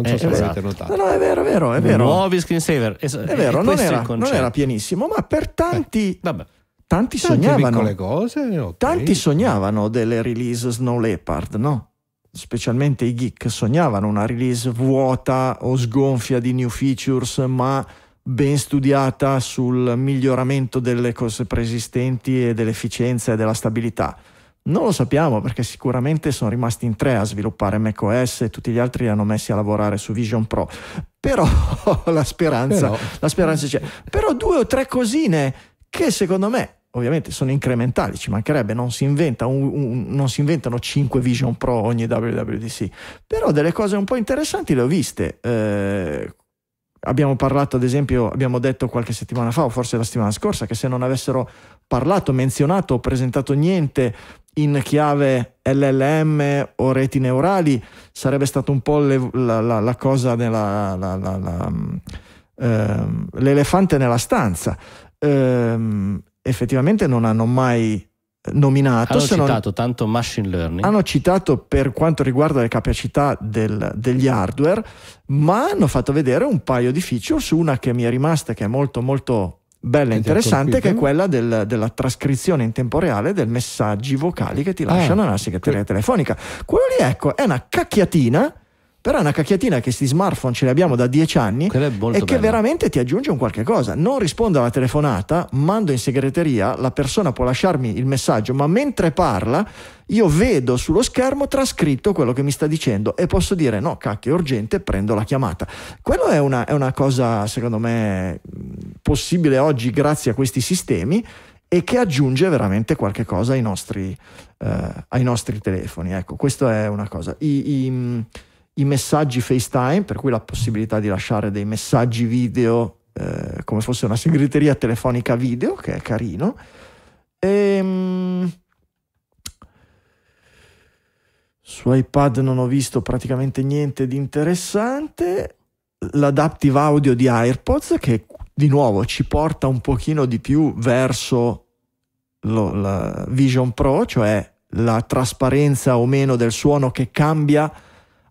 Non so eh, se esatto. l'avete notato. No, no, è vero, è vero, è vero. Nuovi screensaver. Es- è vero, eh, non era, non era, pienissimo, ma per tanti... Eh, vabbè. Tanti, tanti sognavano, cose, okay. tanti sognavano delle release Snow Leopard, no? specialmente i geek sognavano una release vuota o sgonfia di new features, ma ben studiata sul miglioramento delle cose preesistenti e dell'efficienza e della stabilità. Non lo sappiamo perché sicuramente sono rimasti in tre a sviluppare macOS e tutti gli altri li hanno messi a lavorare su Vision Pro. Però la speranza, Però. La speranza c'è. Però due o tre cosine che secondo me ovviamente sono incrementali, ci mancherebbe, non si, inventa un, un, non si, inventano 5 Vision Pro ogni WWDC, però delle cose un po' interessanti le ho viste. Eh, abbiamo parlato, ad esempio, abbiamo detto qualche settimana fa, o forse la settimana scorsa, che se non avessero parlato, menzionato o presentato niente in chiave LLM o reti neurali sarebbe stata un po' le, la, la, la, cosa della, la, ehm, l'elefante nella stanza ehm, effettivamente non hanno mai nominato hanno citato non, tanto machine learning hanno citato per quanto riguarda le capacità del, degli hardware ma hanno fatto vedere un paio di feature su una che mi è rimasta che è molto molto bella e esatto, interessante che è quella del, della trascrizione in tempo reale dei messaggi vocali che ti lasciano ah, nella segreteria telefonica. Quello lì, ecco, è una cacchiatina però è una cacchiatina che questi smartphone ce li abbiamo da dieci anni e bello. che veramente ti aggiunge un qualche cosa. Non rispondo alla telefonata, mando in segreteria, la persona può lasciarmi il messaggio, ma mentre parla io vedo sullo schermo trascritto quello che mi sta dicendo e posso dire no, cacchio, è urgente, prendo la chiamata. Quello è una, è una cosa, secondo me, possibile oggi grazie a questi sistemi e che aggiunge veramente qualche cosa ai nostri, eh, ai nostri telefoni. Ecco, questa è una cosa. I, i, i messaggi FaceTime, per cui la possibilità di lasciare dei messaggi video eh, come fosse una segreteria telefonica video, che è carino. E, ehm, su iPad non ho visto praticamente niente di interessante. L'adaptive audio di AirPods che di nuovo ci porta un pochino di più verso lo, la Vision Pro, cioè la trasparenza o meno del suono che cambia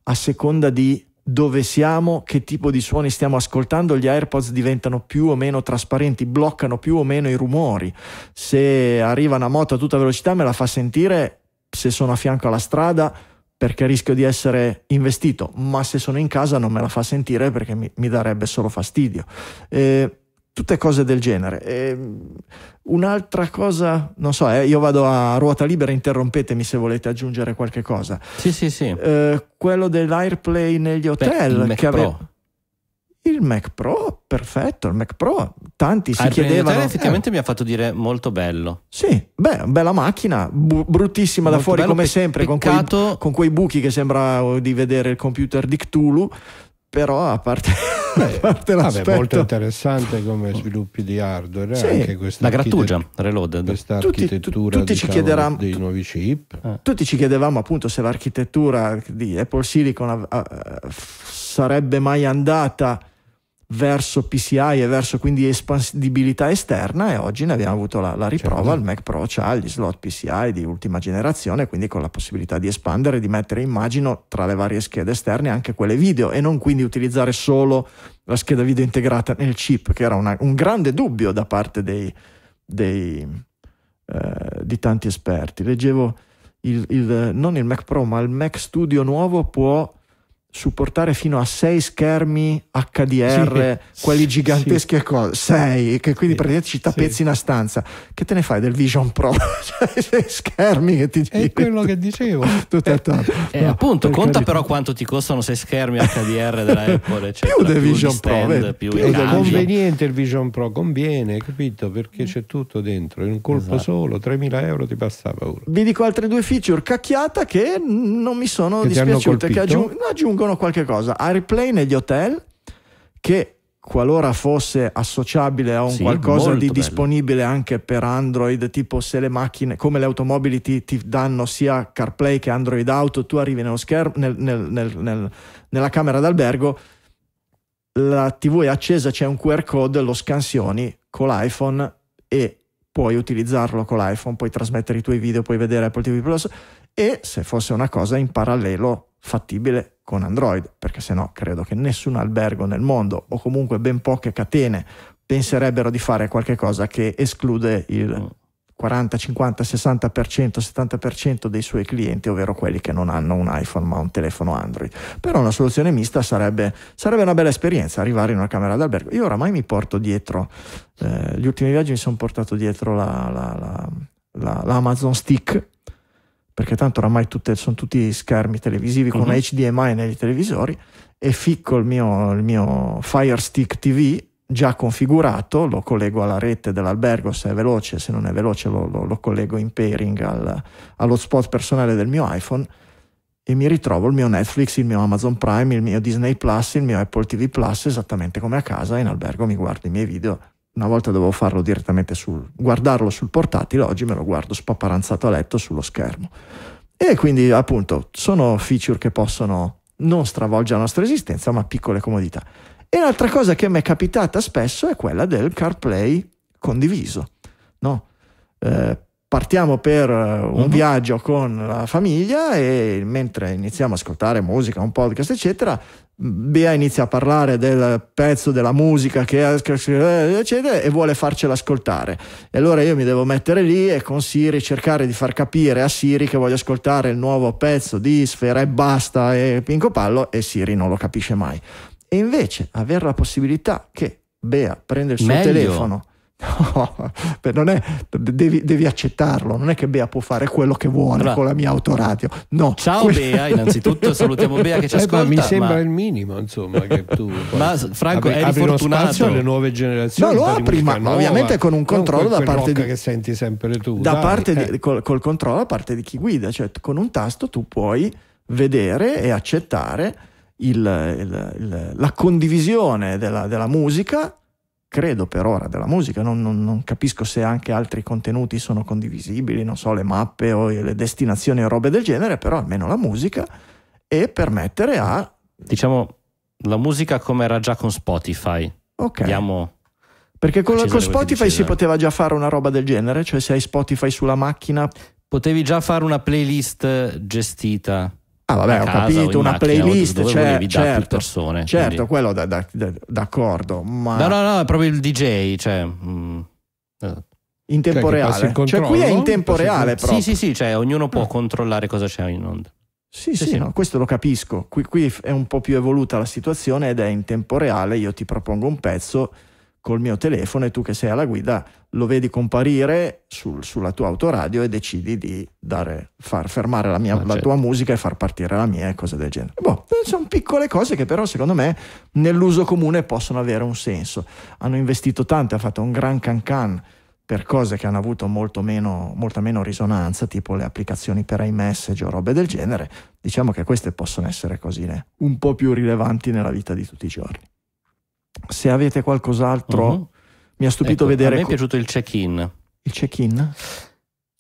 a seconda di dove siamo, che tipo di suoni stiamo ascoltando, gli AirPods diventano più o meno trasparenti, bloccano più o meno i rumori. Se arriva una moto a tutta velocità me la fa sentire se sono a fianco alla strada perché rischio di essere investito, ma se sono in casa non me la fa sentire perché mi, mi darebbe solo fastidio. Eh, tutte cose del genere. E mm, un'altra cosa, non so, eh, io vado a ruota libera, interrompetemi se volete aggiungere qualche cosa. Sì, sì, sì. Eh, quello dell'airplay negli hotel. Beh, il Mac che Pro. Ave... Il Mac Pro, perfetto, il Mac Pro. Tanti si airplay chiedevano. effettivamente eh. mi ha fatto dire molto bello. Sì, beh, bella macchina, bu- bruttissima molto da fuori bello, come pe- sempre, con quei, con quei buchi che sembra di vedere il computer di Cthulhu però a parte, Beh, a parte vabbè, molto interessante come sviluppi di hardware sì, anche questa la grattugia reloaded questa tutti, architettura tutti diciamo, ci chiederam, dei nuovi chip eh. tutti ci chiedevamo appunto se l'architettura di Apple Silicon a, a, sarebbe mai andata verso PCI e verso quindi espansibilità esterna e oggi ne abbiamo avuto la, la riprova, certo. il Mac Pro ha cioè gli slot PCI di ultima generazione, quindi con la possibilità di espandere, di mettere immagino tra le varie schede esterne anche quelle video e non quindi utilizzare solo la scheda video integrata nel chip, che era una, un grande dubbio da parte dei, dei, eh, di tanti esperti. Leggevo il, il, non il Mac Pro ma il Mac Studio nuovo può supportare fino a sei schermi HDR, sì, quelli giganteschi sì. e cose, 6, che quindi sì, praticamente ci tappezzi sì. una stanza. Che te ne fai del Vision Pro? 6 cioè, schermi che ti È quello che dicevo. Tutto eh, tanto. Eh, no, appunto, per conta carità. però quanto ti costano sei schermi HDR della Apple, più del Vision stand, Pro, vedi, più più conveniente il Vision Pro, conviene, capito? Perché mm. c'è tutto dentro, in un colpo esatto. solo, 3000 euro ti bastava. Vi dico altre due feature cacchiata che non mi sono che dispiaciute, che aggiung- aggiungo aggiungono qualche cosa. Airplay negli hotel che qualora fosse associabile a un sì, qualcosa di bello. disponibile anche per Android, tipo se le macchine, come le automobili ti, ti danno sia CarPlay che Android Auto, tu arrivi schermo, nel, nel, nel, nella camera d'albergo, la TV è accesa, c'è un QR code, lo scansioni con l'iPhone e puoi utilizzarlo con l'iPhone, puoi trasmettere i tuoi video, puoi vedere Apple TV Plus e se fosse una cosa in parallelo fattibile con Android, perché se no credo che nessun albergo nel mondo o comunque ben poche catene penserebbero di fare qualcosa che esclude il 40, 50, 60%, 70% dei suoi clienti, ovvero quelli che non hanno un iPhone ma un telefono Android. Però una soluzione mista sarebbe, sarebbe una bella esperienza arrivare in una camera d'albergo. Io oramai mi porto dietro, eh, gli ultimi viaggi mi sono portato dietro la, la, la, l'Amazon Stick perché tanto oramai tutte, sono tutti schermi televisivi con mm-hmm. HDMI nei televisori e ficco il mio, il mio Fire Stick TV già configurato, lo collego alla rete dell'albergo se è veloce, se non è veloce lo, lo, lo collego in pairing al, allo spot personale del mio iPhone e mi ritrovo il mio Netflix, il mio Amazon Prime, il mio Disney Plus, il mio Apple TV Plus esattamente come a casa in albergo mi guardo i miei video una volta dovevo farlo direttamente sul guardarlo sul portatile, oggi me lo guardo spaparanzato a letto sullo schermo. E quindi appunto sono feature che possono non stravolgere la nostra esistenza, ma piccole comodità. E l'altra cosa che mi è capitata spesso è quella del CarPlay condiviso. No? Eh, partiamo per eh, un uh-huh. viaggio con la famiglia e mentre iniziamo a ascoltare musica, un podcast, eccetera, Bea inizia a parlare del pezzo della musica che eh, eccetera e vuole farcela ascoltare e allora io mi devo mettere lì e con Siri cercare di far capire a Siri che voglio ascoltare il nuovo pezzo di Sfera e Basta e Pinco Pallo e Siri non lo capisce mai e invece avere la possibilità che Bea prenda il suo Meglio. telefono No, non è, devi, devi, accettarlo, non è che Bea può fare quello che vuole allora, con la mia autoradio. No. Ciao Bea, innanzitutto salutiamo Bea che ci ascolta. Eh, ma mi sembra ma... il minimo, insomma, che tu Ma Franco è eri apri fortunato alle nuove generazioni. No, lo apri, ma nuova, ovviamente con un controllo quel, da parte di che senti sempre tu. Da dai, parte eh. di, col, col controllo da parte di chi guida, cioè con un tasto tu puoi vedere e accettare il, il, il, la condivisione della, della musica credo per ora della musica, non, non, non, capisco se anche altri contenuti sono condivisibili, non so, le mappe o le destinazioni o robe del genere, però almeno la musica e permettere a... Diciamo la musica come era già con Spotify. Ok. Diamo... Perché con, con Spotify si eh. poteva già fare una roba del genere, cioè se hai Spotify sulla macchina... Potevi già fare una playlist gestita Ah, vabbè, ho casa, capito, una macchina, playlist, cioè, certo, più persone, certo quindi. quello da, da, da, d'accordo, ma... No, no, no, è proprio il DJ, cioè... Mm, eh. In tempo cioè reale. Cioè qui è in tempo reale il... proprio. Sì, sì, sì, cioè ognuno può ah. controllare cosa c'è in onda. Sì, sì, sì, no, questo lo capisco. Qui, qui, è un po' più evoluta la situazione ed è in tempo reale, io ti propongo un pezzo, col mio telefono e tu che sei alla guida lo vedi comparire sul, sulla tua autoradio e decidi di dare, far fermare la, mia, ah, la certo. tua musica e far partire la mia e cose del genere. Boh, sono piccole cose che però secondo me nell'uso comune possono avere un senso. Hanno investito tanto, ha fatto un gran cancan per cose che hanno avuto meno, molta meno risonanza, tipo le applicazioni per iMessage o robe del genere, diciamo che queste possono essere cosine un po' più rilevanti nella vita di tutti i giorni se avete qualcos'altro, uh-huh. mi ha stupito ecco, vedere. A me è co- piaciuto il check-in. Il check-in?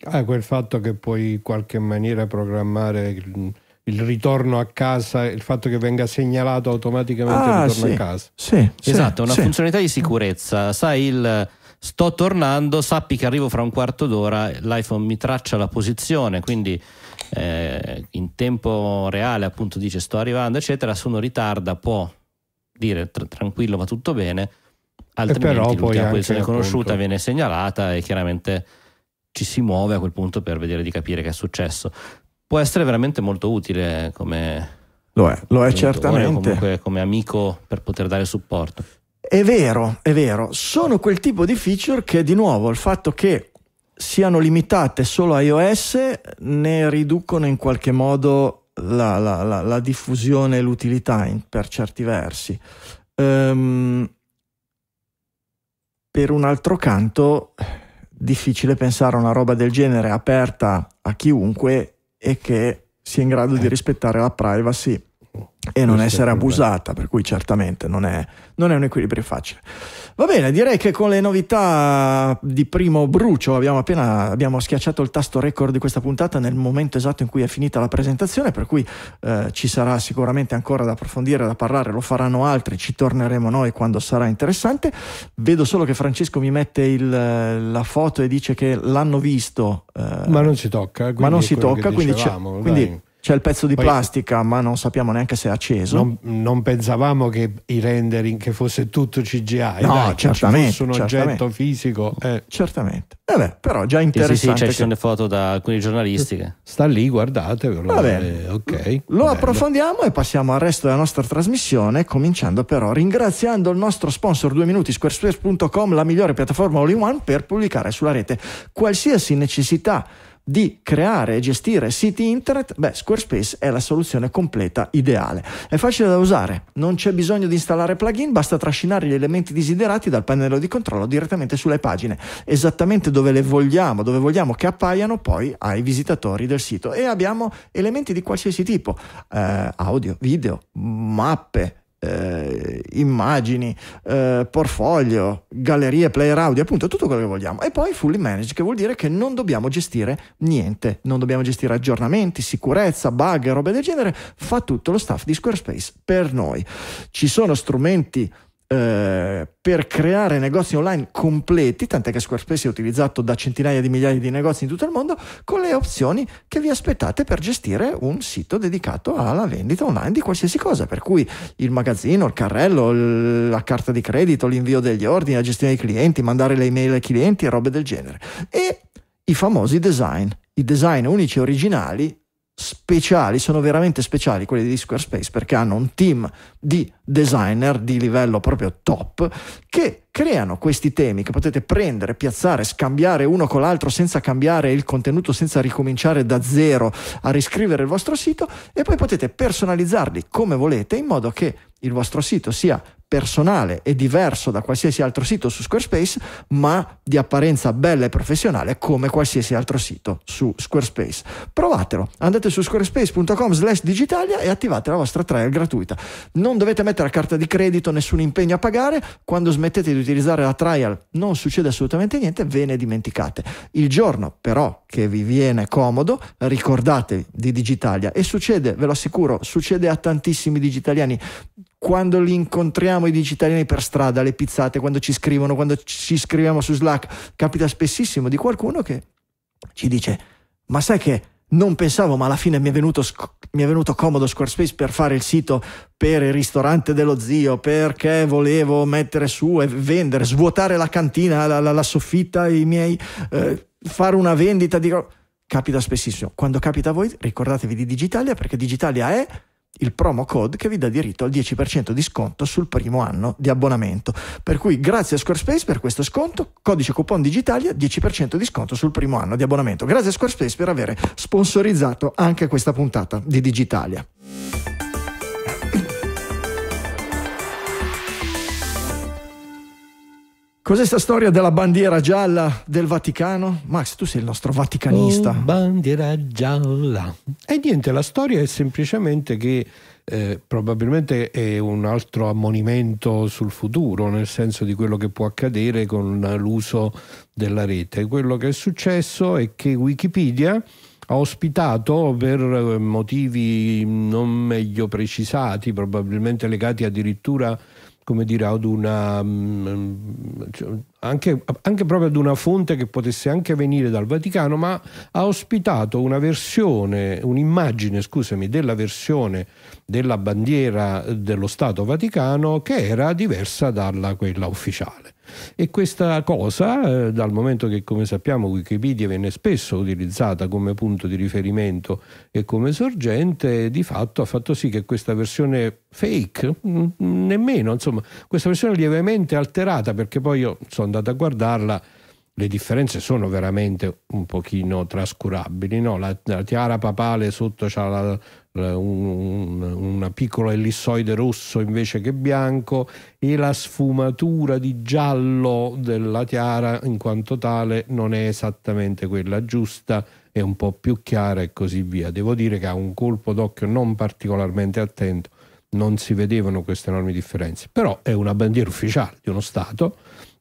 Ah, quel fatto che puoi in qualche maniera programmare il, il, ritorno a casa, il fatto che venga segnalato automaticamente ah, il ritorno sì, a casa. Sì, esatto, sì, una sì. funzionalità di sicurezza. Sai il sto tornando, sappi che arrivo fra un quarto d'ora, l'iPhone mi traccia la posizione, quindi eh, in tempo reale appunto dice sto arrivando, eccetera, sono ritarda, può dire tra- tranquillo va tutto bene, altrimenti e però l'ultima posizione conosciuta appunto. viene segnalata e chiaramente ci si muove a quel punto per vedere di capire che è successo. Può essere veramente molto utile come... Lo è, lo è certamente. Comunque come amico per poter dare supporto. È vero, è vero. Sono quel tipo di feature che di nuovo il fatto che siano limitate solo a iOS ne riducono in qualche modo la, la, la, la diffusione e l'utilità in, per certi versi. Um, per un altro canto, difficile pensare a una roba del genere aperta a chiunque e che sia in grado di eh. rispettare la privacy e non essere abusata, per cui certamente non è, non è un equilibrio facile. Va bene, direi che con le novità di primo brucio abbiamo appena abbiamo schiacciato il tasto record di questa puntata nel momento esatto in cui è finita la presentazione, per cui eh, ci sarà sicuramente ancora da approfondire, da parlare, lo faranno altri, ci torneremo noi quando sarà interessante. Vedo solo che Francesco mi mette il, la foto e dice che l'hanno visto. Eh, ma non si tocca. quindi Ma non si tocca, quindi, dicevamo, quindi c'è il pezzo di Poi, plastica, ma non sappiamo neanche se è acceso. Non, non pensavamo che i rendering, che fosse tutto CGI, no, dai, certamente, fosse un certamente. oggetto fisico. Eh. Certamente. Vabbè, eh però già interessante. Sì, sì, sì ci sono le foto da alcuni giornalisti. Che... Sta lì, guardate. Vabbè, okay, Lo bello. approfondiamo e passiamo al resto della nostra trasmissione, cominciando però ringraziando il nostro sponsor 2 minuti, squarespace.com, la migliore piattaforma all-in-one per pubblicare sulla rete qualsiasi necessità di creare e gestire siti internet, beh, Squarespace è la soluzione completa ideale. È facile da usare, non c'è bisogno di installare plugin, basta trascinare gli elementi desiderati dal pannello di controllo direttamente sulle pagine, esattamente dove le vogliamo, dove vogliamo che appaiano poi ai visitatori del sito. E abbiamo elementi di qualsiasi tipo, eh, audio, video, mappe, eh, immagini, eh, portfolio, gallerie, player audio, appunto tutto quello che vogliamo. E poi fully managed, che vuol dire che non dobbiamo gestire niente, non dobbiamo gestire aggiornamenti, sicurezza, bug, roba del genere, fa tutto lo staff di Squarespace per noi. Ci sono strumenti eh, per creare negozi online completi, tant'è che Squarespace è utilizzato da centinaia di migliaia di negozi in tutto il mondo, con le opzioni che vi aspettate per gestire un sito dedicato alla vendita online di qualsiasi cosa, per cui il magazzino, il carrello, la carta di credito, l'invio degli ordini, la gestione dei clienti, mandare le email ai clienti e robe del genere. E i famosi design, i design unici e originali speciali, sono veramente speciali quelli di Squarespace perché hanno un team di designer di livello proprio top che creano questi temi che potete prendere, piazzare, scambiare uno con l'altro senza cambiare il contenuto, senza ricominciare da zero a riscrivere il vostro sito e poi potete personalizzarli come volete in modo che il vostro sito sia personale e diverso da qualsiasi altro sito su Squarespace, ma di apparenza bella e professionale come qualsiasi altro sito su Squarespace. Provatelo, andate su squarespace.com slash digitalia e attivate la vostra trial gratuita. Non dovete mettere a carta di credito, nessun impegno a pagare, quando smettete di utilizzare la trial non succede assolutamente niente, ve ne dimenticate. Il giorno però che vi viene comodo, ricordatevi di Digitalia e succede, ve lo assicuro, succede a tantissimi digitaliani quando li incontriamo i digitaliani per strada, le pizzate, quando ci scrivono, quando ci scriviamo su Slack, capita spessissimo di qualcuno che ci dice, ma sai che non pensavo, ma alla fine mi è, venuto, mi è venuto, comodo Squarespace per fare il sito per il ristorante dello zio, perché volevo mettere su e vendere, svuotare la cantina, la, la, la soffitta, i miei, eh, fare una vendita di... Capita spessissimo. Quando capita a voi, ricordatevi di Digitalia, perché Digitalia è il promo code che vi dà diritto al 10% di sconto sul primo anno di abbonamento. Per cui grazie a Squarespace per questo sconto, codice coupon Digitalia 10% di sconto sul primo anno di abbonamento. Grazie a Squarespace per aver sponsorizzato anche questa puntata di Digitalia. Cos'è questa storia della bandiera gialla del Vaticano? Max, tu sei il nostro vaticanista. Oh, bandiera gialla. E niente, la storia è semplicemente che eh, probabilmente è un altro ammonimento sul futuro, nel senso di quello che può accadere con l'uso della rete. Quello che è successo è che Wikipedia ha ospitato per eh, motivi non meglio precisati, probabilmente legati addirittura a come dire, ad una, mm, mm, cioè, anche, anche, proprio ad una fonte che potesse anche venire dal Vaticano, ma ha ospitato una versione, un'immagine, scusami, della versione della bandiera dello Stato Vaticano che era diversa da quella ufficiale. E questa cosa, eh, dal momento che come sappiamo Wikipedia viene spesso utilizzata come punto di riferimento e come sorgente, di fatto ha fatto sì che questa versione fake, nemmeno, insomma, questa versione lievemente alterata, perché poi io sono andato a guardarla, le differenze sono veramente un pochino trascurabili. No? La, la, tiara papale sotto c'ha la, eh, un, una piccola ellissoide rosso invece che bianco e la sfumatura di giallo della tiara in quanto tale non è esattamente quella giusta è un po' più chiara e così via devo dire che a un colpo d'occhio non particolarmente attento non si vedevano queste enormi differenze però è una bandiera ufficiale di uno Stato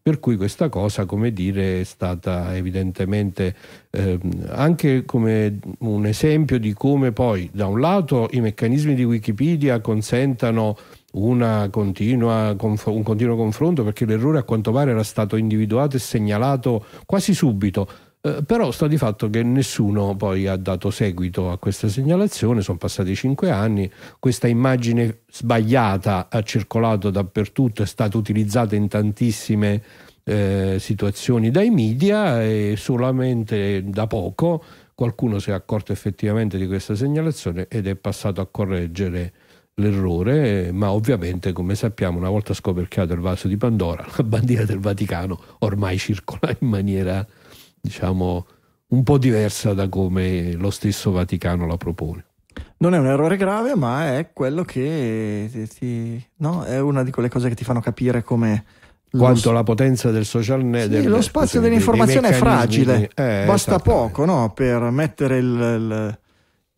per cui questa cosa, come dire, è stata evidentemente ehm, anche come un esempio di come poi, da un lato, i meccanismi di Wikipedia consentano continua, un continuo confronto, perché l'errore a quanto pare era stato individuato e segnalato quasi subito eh, però sta di fatto che nessuno poi ha dato seguito a questa segnalazione, sono passati cinque anni, questa immagine sbagliata ha circolato dappertutto, è stata utilizzata in tantissime eh, situazioni dai media e solamente da poco qualcuno si è accorto effettivamente di questa segnalazione ed è passato a correggere l'errore, ma ovviamente come sappiamo una volta scoperchiato il vaso di Pandora, la bandiera del Vaticano ormai circola in maniera diciamo, un po' diversa da come lo stesso Vaticano la propone. Non è un errore grave, ma è quello che ti, no? è una di quelle cose che ti fanno capire come quanto la potenza del social network. Sì, lo spazio dell'informazione è fragile, eh, basta poco no? per mettere il, il,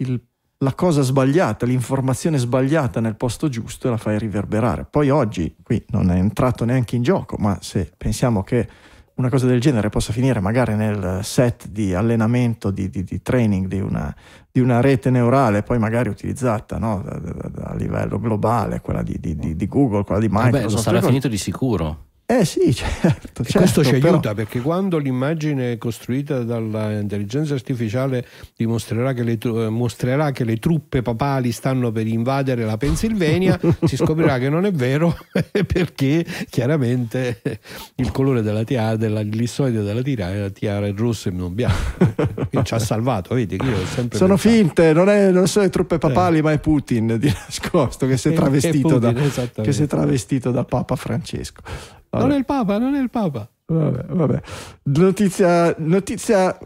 il, la cosa sbagliata, l'informazione sbagliata nel posto giusto e la fai riverberare. Poi oggi qui non è entrato neanche in gioco, ma se pensiamo che una cosa del genere possa finire magari nel set di allenamento, di, di, di training di una, di una, rete neurale, poi magari utilizzata no? a, livello globale, quella di, Google, quella di Microsoft. Beh, lo sarà cioè finito di sicuro. Eh sì, certo. certo questo ci certo, però... aiuta perché quando l'immagine costruita dall'intelligenza artificiale dimostrerà che le, eh, mostrerà che le truppe papali stanno per invadere la Pennsylvania, si scoprirà che non è vero perché chiaramente il colore della tiara, della glissoide della tiara, tiara è rosso e non bianco. ci ha salvato, vedi che io ho sempre... Sono pensato. finte, non, è, non, sono le truppe eh. papali eh. ma è Putin di nascosto che si è travestito, è Putin, da, che si è travestito da Papa Francesco. Vabbè. Non è il Papa, non è il Papa. Vabbè, vabbè. Notizia, notizia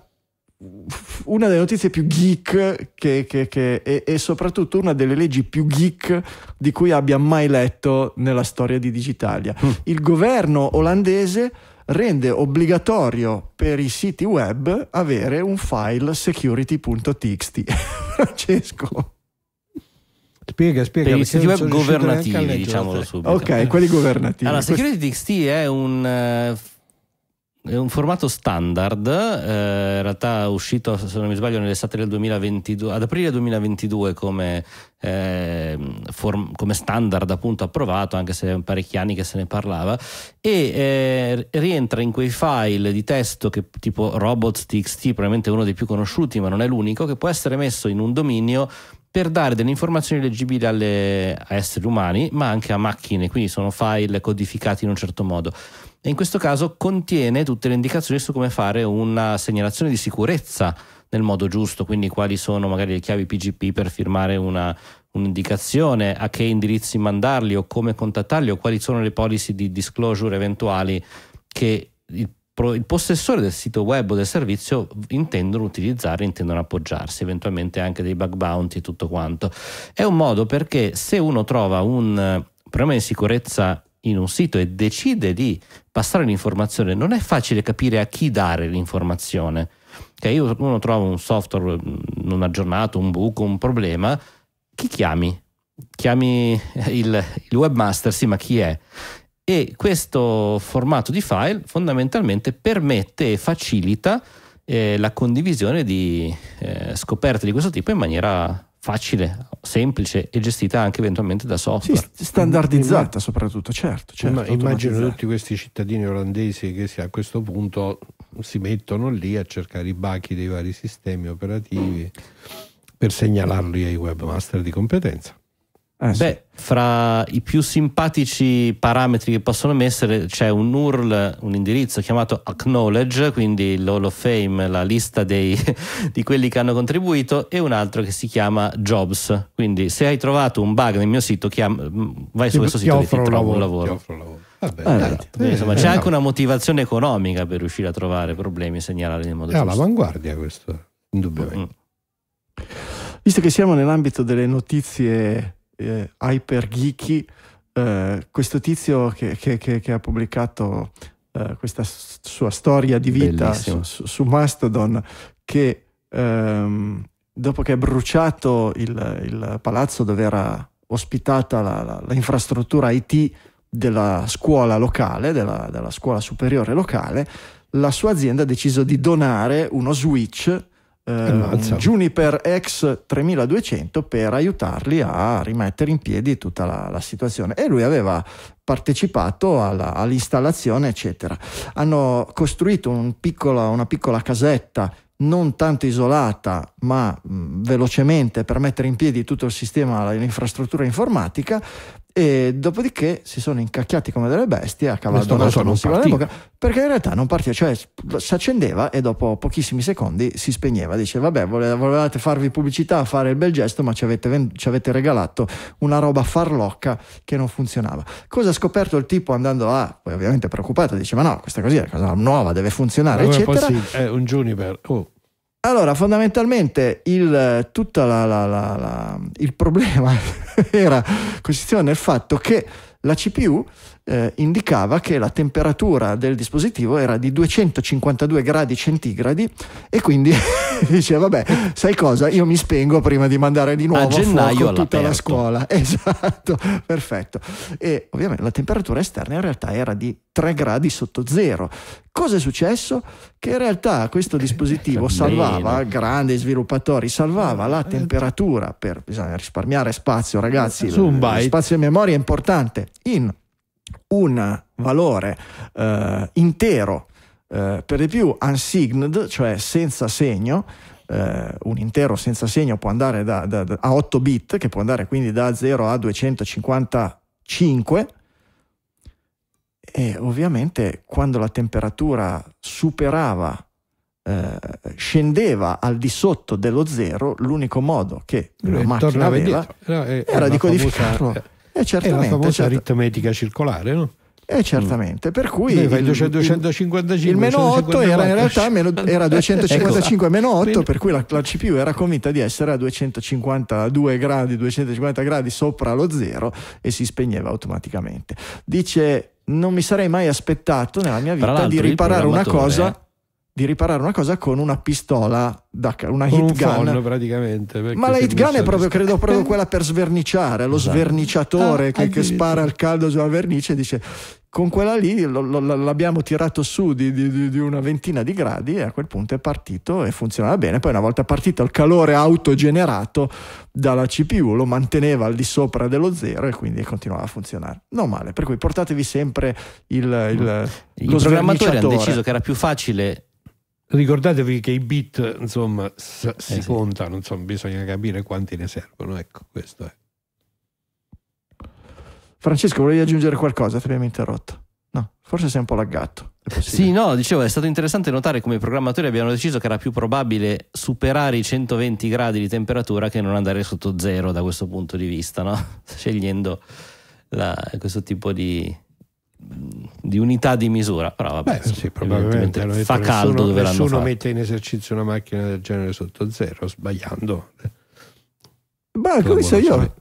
una delle notizie più geek che, che, che, e, e, soprattutto una delle leggi più geek di cui abbia mai letto nella storia di Digitalia. Mm. Il governo olandese rende obbligatorio per i siti web avere un file security.txt. Francesco. Spiega, spiega. Per gli siti web governativi, diciamolo subito. Ok, quelli governativi. Allora, Security TXT è un... Eh, è un formato standard, eh, in realtà uscito, se non mi sbaglio, nell'estate del 2022, ad aprile 2022 come, eh, form, come standard appunto approvato, anche se è parecchi anni che se ne parlava, e eh, rientra in quei file di testo che, tipo robots.txt, probabilmente uno dei più conosciuti, ma non è l'unico, che può essere messo in un dominio per dare delle informazioni leggibili alle, a esseri umani, ma anche a macchine, quindi sono file codificati in un certo modo. E in questo caso contiene tutte le indicazioni su come fare una segnalazione di sicurezza nel modo giusto, quindi quali sono magari le chiavi PGP per firmare una, un'indicazione, a che indirizzi mandarli o come contattarli o quali sono le policy di disclosure eventuali che il il possessore del sito web o del servizio intendono utilizzare, intendono appoggiarsi, eventualmente anche dei bug bounty e tutto quanto. È un modo perché se uno trova un eh, problema di sicurezza in un sito e decide di passare l'informazione, non è facile capire a chi dare l'informazione. Che io uno trova un software mm, non aggiornato, un buco, un problema, chi chiami? Chiami il, il webmaster, sì, ma chi è? e questo formato di file fondamentalmente permette e facilita eh, la condivisione di eh, scoperte di questo tipo in maniera facile, semplice e gestita anche eventualmente da software. Sì, standardizzata soprattutto, certo. certo Ma immagino tutti questi cittadini olandesi che a questo punto si mettono lì a cercare i bachi dei vari sistemi operativi per segnalarli ai webmaster di competenza. Eh, sì. Beh, fra i più simpatici parametri che possono essere c'è un URL, un indirizzo chiamato acknowledge, quindi l'Hall of Fame, la lista dei, di quelli che hanno contribuito, e un altro che si chiama jobs. Quindi se hai trovato un bug nel mio sito, chiam- mm, vai su ti, questo sito e ti trovo un lavoro. Vabbè, ah, eh, insomma, eh, c'è anche una motivazione economica per riuscire a trovare problemi e segnalare nel modo è giusto. È all'avanguardia questo, indubbiamente. Mm. Visto che siamo nell'ambito delle notizie eh, hyper geeky, eh, questo tizio che, che, che, che ha pubblicato eh, questa sua storia di vita su, su, Mastodon, che ehm, dopo che è bruciato il, il palazzo dove era ospitata l'infrastruttura IT della scuola locale, della, della scuola superiore locale, la sua azienda ha deciso di donare uno switch eh, eh Juniper X 3200 per aiutarli a rimettere in piedi tutta la, la situazione e lui aveva partecipato alla, all'installazione eccetera hanno costruito un piccolo, una piccola casetta non tanto isolata ma mh, velocemente per mettere in piedi tutto il sistema l'infrastruttura informatica e dopodiché si sono incacchiati come delle bestie a cavallo della prossima epoca perché in realtà non partiva, cioè si accendeva e dopo pochissimi secondi si spegneva. Dice vabbè, volevate farvi pubblicità, fare il bel gesto, ma ci avete, vend- ci avete regalato una roba farlocca che non funzionava. Cosa ha scoperto il tipo andando a, poi ovviamente preoccupato, dice ma no, questa così è una cosa nuova, deve funzionare, ma eccetera. È un Juniper. Oh allora, fondamentalmente il, la, la, la, il problema era, consisteva nel fatto che la CPU eh, indicava che la temperatura del dispositivo era di 252 gradi centigradi e quindi diceva vabbè sai cosa io mi spengo prima di mandare di nuovo a gennaio a tutta la scuola esatto perfetto e ovviamente la temperatura esterna in realtà era di 3 gradi sotto zero cosa è successo? che in realtà questo dispositivo salvava grandi sviluppatori salvava la eh, eh. temperatura per bisogna risparmiare spazio ragazzi Su un byte. spazio di memoria è importante in un valore eh, intero, eh, per di più unsigned, cioè senza segno, eh, un intero senza segno può andare da, da, da, a 8 bit, che può andare quindi da 0 a 255, e ovviamente quando la temperatura superava eh, scendeva al di sotto dello zero, l'unico modo che la eh, macchina aveva indietro. Eh, era di codificarlo. Famosa, eh, e eh, certamente, è la famosa cert- aritmetica circolare, no? Eh, certamente, per cui Beh, il, 255, il meno 8 era in realtà meno, ecco. era 255 ecco. meno 8, per cui la, la, CPU era convinta di essere a 252 gradi, 250 gradi sopra lo zero e si spegneva automaticamente. Dice: Non mi sarei mai aspettato nella mia vita di riparare una cosa di riparare una cosa con una pistola, da, una hit un gun. Forno, praticamente. Ma la hit gun è proprio, credo, proprio quella per sverniciare, lo esatto. sverniciatore ah, che, che spara al caldo sulla vernice e dice con quella lì lo, lo, l'abbiamo tirato su di, di, di, una ventina di gradi e a quel punto è partito e funzionava bene. Poi una volta partito il calore autogenerato dalla CPU lo manteneva al di sopra dello zero e quindi continuava a funzionare. Non male, per cui portatevi sempre il, il, I lo I programmatori hanno deciso che era più facile ricordatevi che i bit insomma s- si eh, contano, insomma, bisogna capire quanti ne servono. Ecco, questo è. Francesco, volevi aggiungere qualcosa? Ti abbiamo interrotto. No, forse sei un po' laggato. Sì, no, dicevo, è stato interessante notare come i programmatori abbiano deciso che era più probabile superare i 120 gradi di temperatura che non andare sotto zero da questo punto di vista, no? scegliendo la, questo tipo di, di unità di misura, però vabbè, Beh, sì, probabilmente fa caldo nessuno, dove nessuno mette in esercizio una macchina del genere sotto zero, sbagliando. Ma come visto io.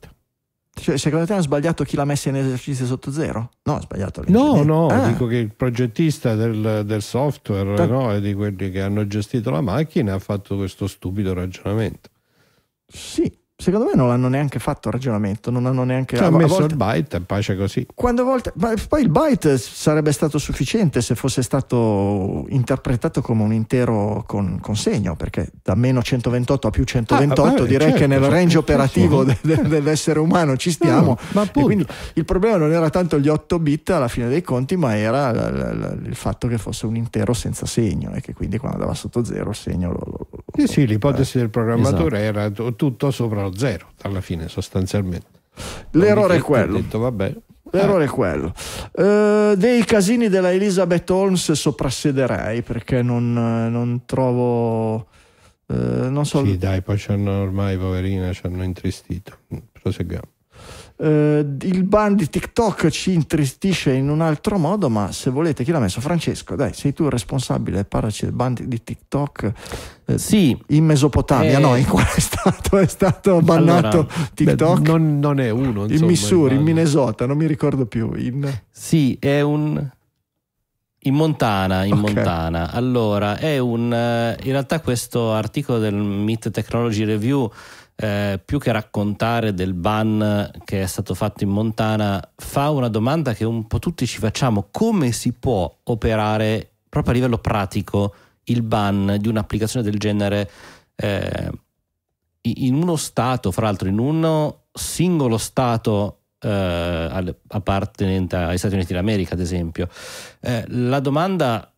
Cioè, secondo te ha sbagliato chi l'ha messa in esercizio sotto zero? No, ha sbagliato. No, no, ah. dico che il progettista del, del software T- ecco. no, e di quelli che hanno gestito la macchina ha fatto questo stupido ragionamento. Sì, Secondo me non hanno neanche fatto ragionamento, non hanno neanche... Cioè, ha messo volte, il byte e pace così. Quando volte, ma poi il byte sarebbe stato sufficiente se fosse stato interpretato come un intero con, segno, perché da meno 128 a più 128 ah, direi certo, che nel cioè, range operativo sì. de, de, dell'essere umano ci stiamo. No, quindi il problema non era tanto gli 8 bit alla fine dei conti, ma era la, la, la, il fatto che fosse un intero senza segno e che quindi quando andava sotto zero il segno lo... lo, lo sì, sì, eh. l'ipotesi eh. del programmatore esatto. era tutto sopra zero alla fine sostanzialmente. L'errore è quello. Detto, vabbè, L'errore è quello. Uh, dei casini della Elizabeth Holmes soprassederei perché non, non trovo. Uh, non so. Sì, dai, poi ci hanno ormai, poverina, ci hanno intristito. Proseguiamo. Uh, il ban di TikTok ci intristisce in un altro modo, ma se volete, chi l'ha messo? Francesco, dai, sei tu il responsabile, parlaci del ban di TikTok. Eh, sì. In Mesopotamia, eh, no, in quale stato è stato bannato allora, TikTok? Beh, non, non, è uno. Insomma, in Missouri, in Minnesota, non mi ricordo più. In... Sì, è un in Montana, in okay. Montana. Allora, è un, eh, in realtà questo articolo del Meet Technology Review, eh, più che raccontare del ban che è stato fatto in Montana, fa una domanda che un po' tutti ci facciamo. Come si può operare proprio a livello pratico il ban di un'applicazione del genere eh, in uno stato, fra l'altro in uno singolo stato eh, appartenente agli Stati Uniti d'America, ad esempio. Eh, la domanda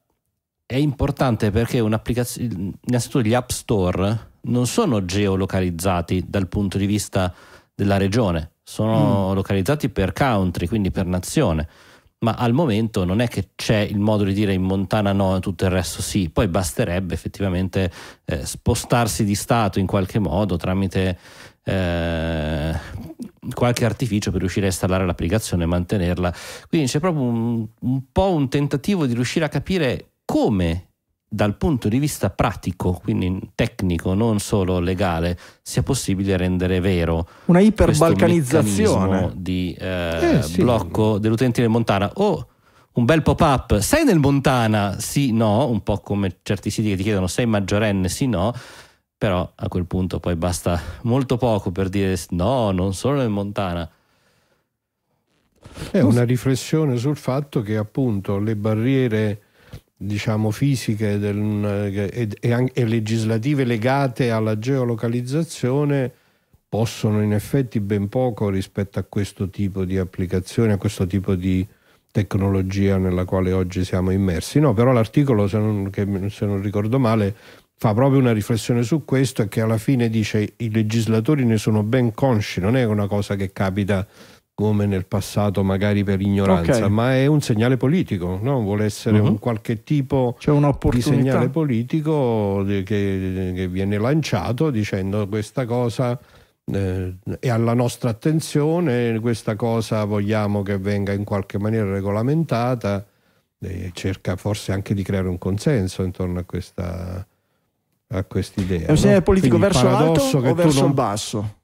è importante perché un'applicazione, innanzitutto gli app store non sono geolocalizzati dal punto di vista della regione, sono mm. localizzati per country, quindi per nazione. Ma al momento non è che c'è il modo di dire in Montana no e tutto il resto sì, poi basterebbe effettivamente eh, spostarsi di stato in qualche modo tramite eh, qualche artificio per riuscire a installare l'applicazione e mantenerla. Quindi c'è proprio un, un po' un tentativo di riuscire a capire come dal punto di vista pratico, quindi tecnico, non solo legale, sia possibile rendere vero una iperbalcanizzazione di eh, eh, sì. blocco dell'utente in Montana o un bel pop-up, sei nel Montana? Sì, no, un po' come certi siti che ti chiedono sei maggiorenne? Sì, no, però a quel punto poi basta molto poco per dire no, non sono in Montana. È una riflessione sul fatto che appunto le barriere diciamo fisiche del, eh, e, e, e, legislative legate alla geolocalizzazione possono in effetti ben poco rispetto a questo tipo di applicazione, a questo tipo di tecnologia nella quale oggi siamo immersi. No, però l'articolo, se non, che, se non ricordo male, fa proprio una riflessione su questo e che alla fine dice i legislatori ne sono ben consci, non è una cosa che capita come nel passato magari per ignoranza, okay. ma è un segnale politico, no? vuole essere uh-huh. un qualche tipo di segnale politico che, che, viene lanciato dicendo questa cosa eh, è alla nostra attenzione, questa cosa vogliamo che venga in qualche maniera regolamentata e cerca forse anche di creare un consenso intorno a questa a quest'idea. Eh, è un segnale no? politico Quindi verso l'alto o verso non... il basso?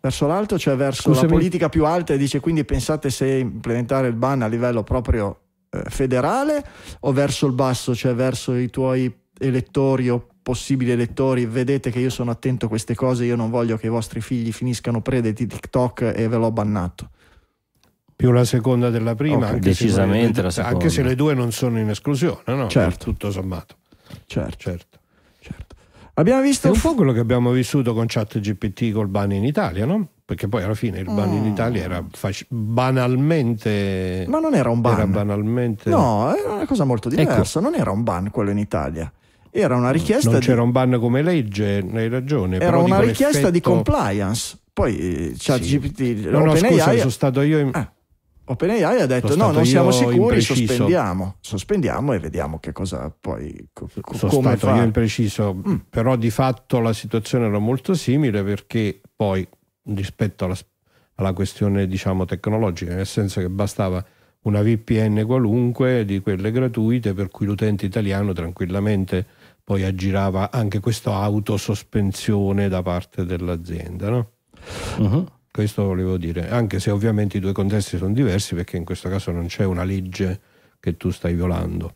verso l'alto, cioè verso Scusami. la politica più alta e dice quindi pensate se implementare il ban a livello proprio eh, federale o verso il basso, cioè verso i tuoi elettori o possibili elettori, vedete che io sono attento a queste cose, io non voglio che i vostri figli finiscano prede di TikTok e ve l'ho bannato. Più la seconda della prima, okay, anche, decisamente se, anche se le due non sono in esclusione, no? Certo. Tutto sommato. Certo. certo. Abbiamo visto... È un po' quello che abbiamo vissuto con ChatGPT col ban in Italia, no? Perché poi alla fine il ban mm. in Italia era fac... banalmente... Ma non era un ban. Era banalmente... No, era una cosa molto ecco. diversa. Ecco. Non era un ban quello in Italia. Era una richiesta... Non di... c'era un ban come legge, hai ragione. Era una richiesta effetto... di compliance. Poi eh, ChatGPT... Sì. No, no, scusa, AI... sono stato io... In... Ah. OpenAI ha detto no, non siamo sicuri, sospendiamo, sospendiamo e vediamo che cosa poi co- Sono come stato fa. io impreciso, mm. però di fatto la situazione era molto simile perché poi rispetto alla, alla questione diciamo tecnologica, nel senso che bastava una VPN qualunque di quelle gratuite per cui l'utente italiano tranquillamente poi aggirava anche questa autosospensione da parte dell'azienda, no? Uh-huh. Questo volevo dire, anche se ovviamente i due contesti sono diversi perché in questo caso non c'è una legge che tu stai violando.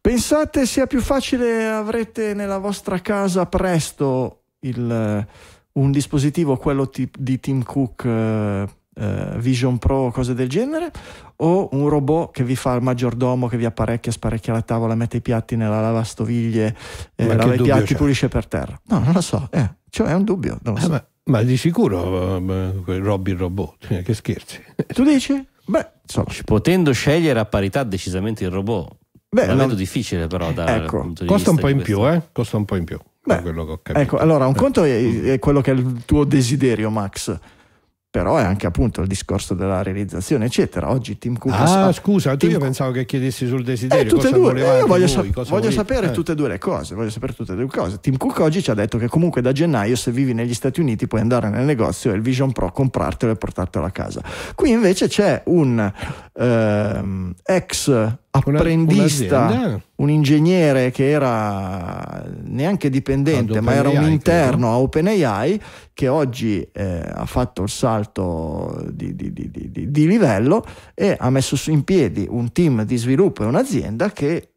Pensate sia più facile avrete nella vostra casa presto il, un dispositivo, quello di Tim Cook, eh, eh, Vision Pro, o cose del genere, o un robot che vi fa il maggiordomo, che vi apparecchia, sparecchia la tavola, mette i piatti nella lavastoviglie, eh, lava i piatti, pulisce per terra. No, non lo so, eh, cioè è un dubbio, non lo eh, so. Beh. Ma di sicuro eh, Robin robot, eh, che scherzi. Tu dici? Beh, insomma. Potendo scegliere a parità decisamente il robot. Beh, lo non... difficile però da ecco. costa un po' in più, eh? Costa un po' in più. Beh, quello che ho ecco, capito. Ecco, allora un eh. conto è, è quello che è il tuo desiderio, Max però è anche appunto il discorso della realizzazione, eccetera. Oggi Tim Cook. Ah, sa- scusa, Tim io pensavo che chiedessi sul eh, desiderio. Eh, tutte e due. Eh, io voglio, sa- voi, voglio sapere eh. tutte e due le cose. Voglio sapere tutte e due le cose. Tim Cook oggi ci ha detto che comunque da gennaio, se vivi negli Stati Uniti, puoi andare nel negozio e il Vision Pro comprartelo e portartelo a casa. Qui invece c'è un ehm, ex apprendista, un ingegnere che era neanche dipendente, ma era un interno a OpenAI che oggi eh, ha fatto il salto di, di, di, di, livello e ha messo in piedi un team di sviluppo e un'azienda che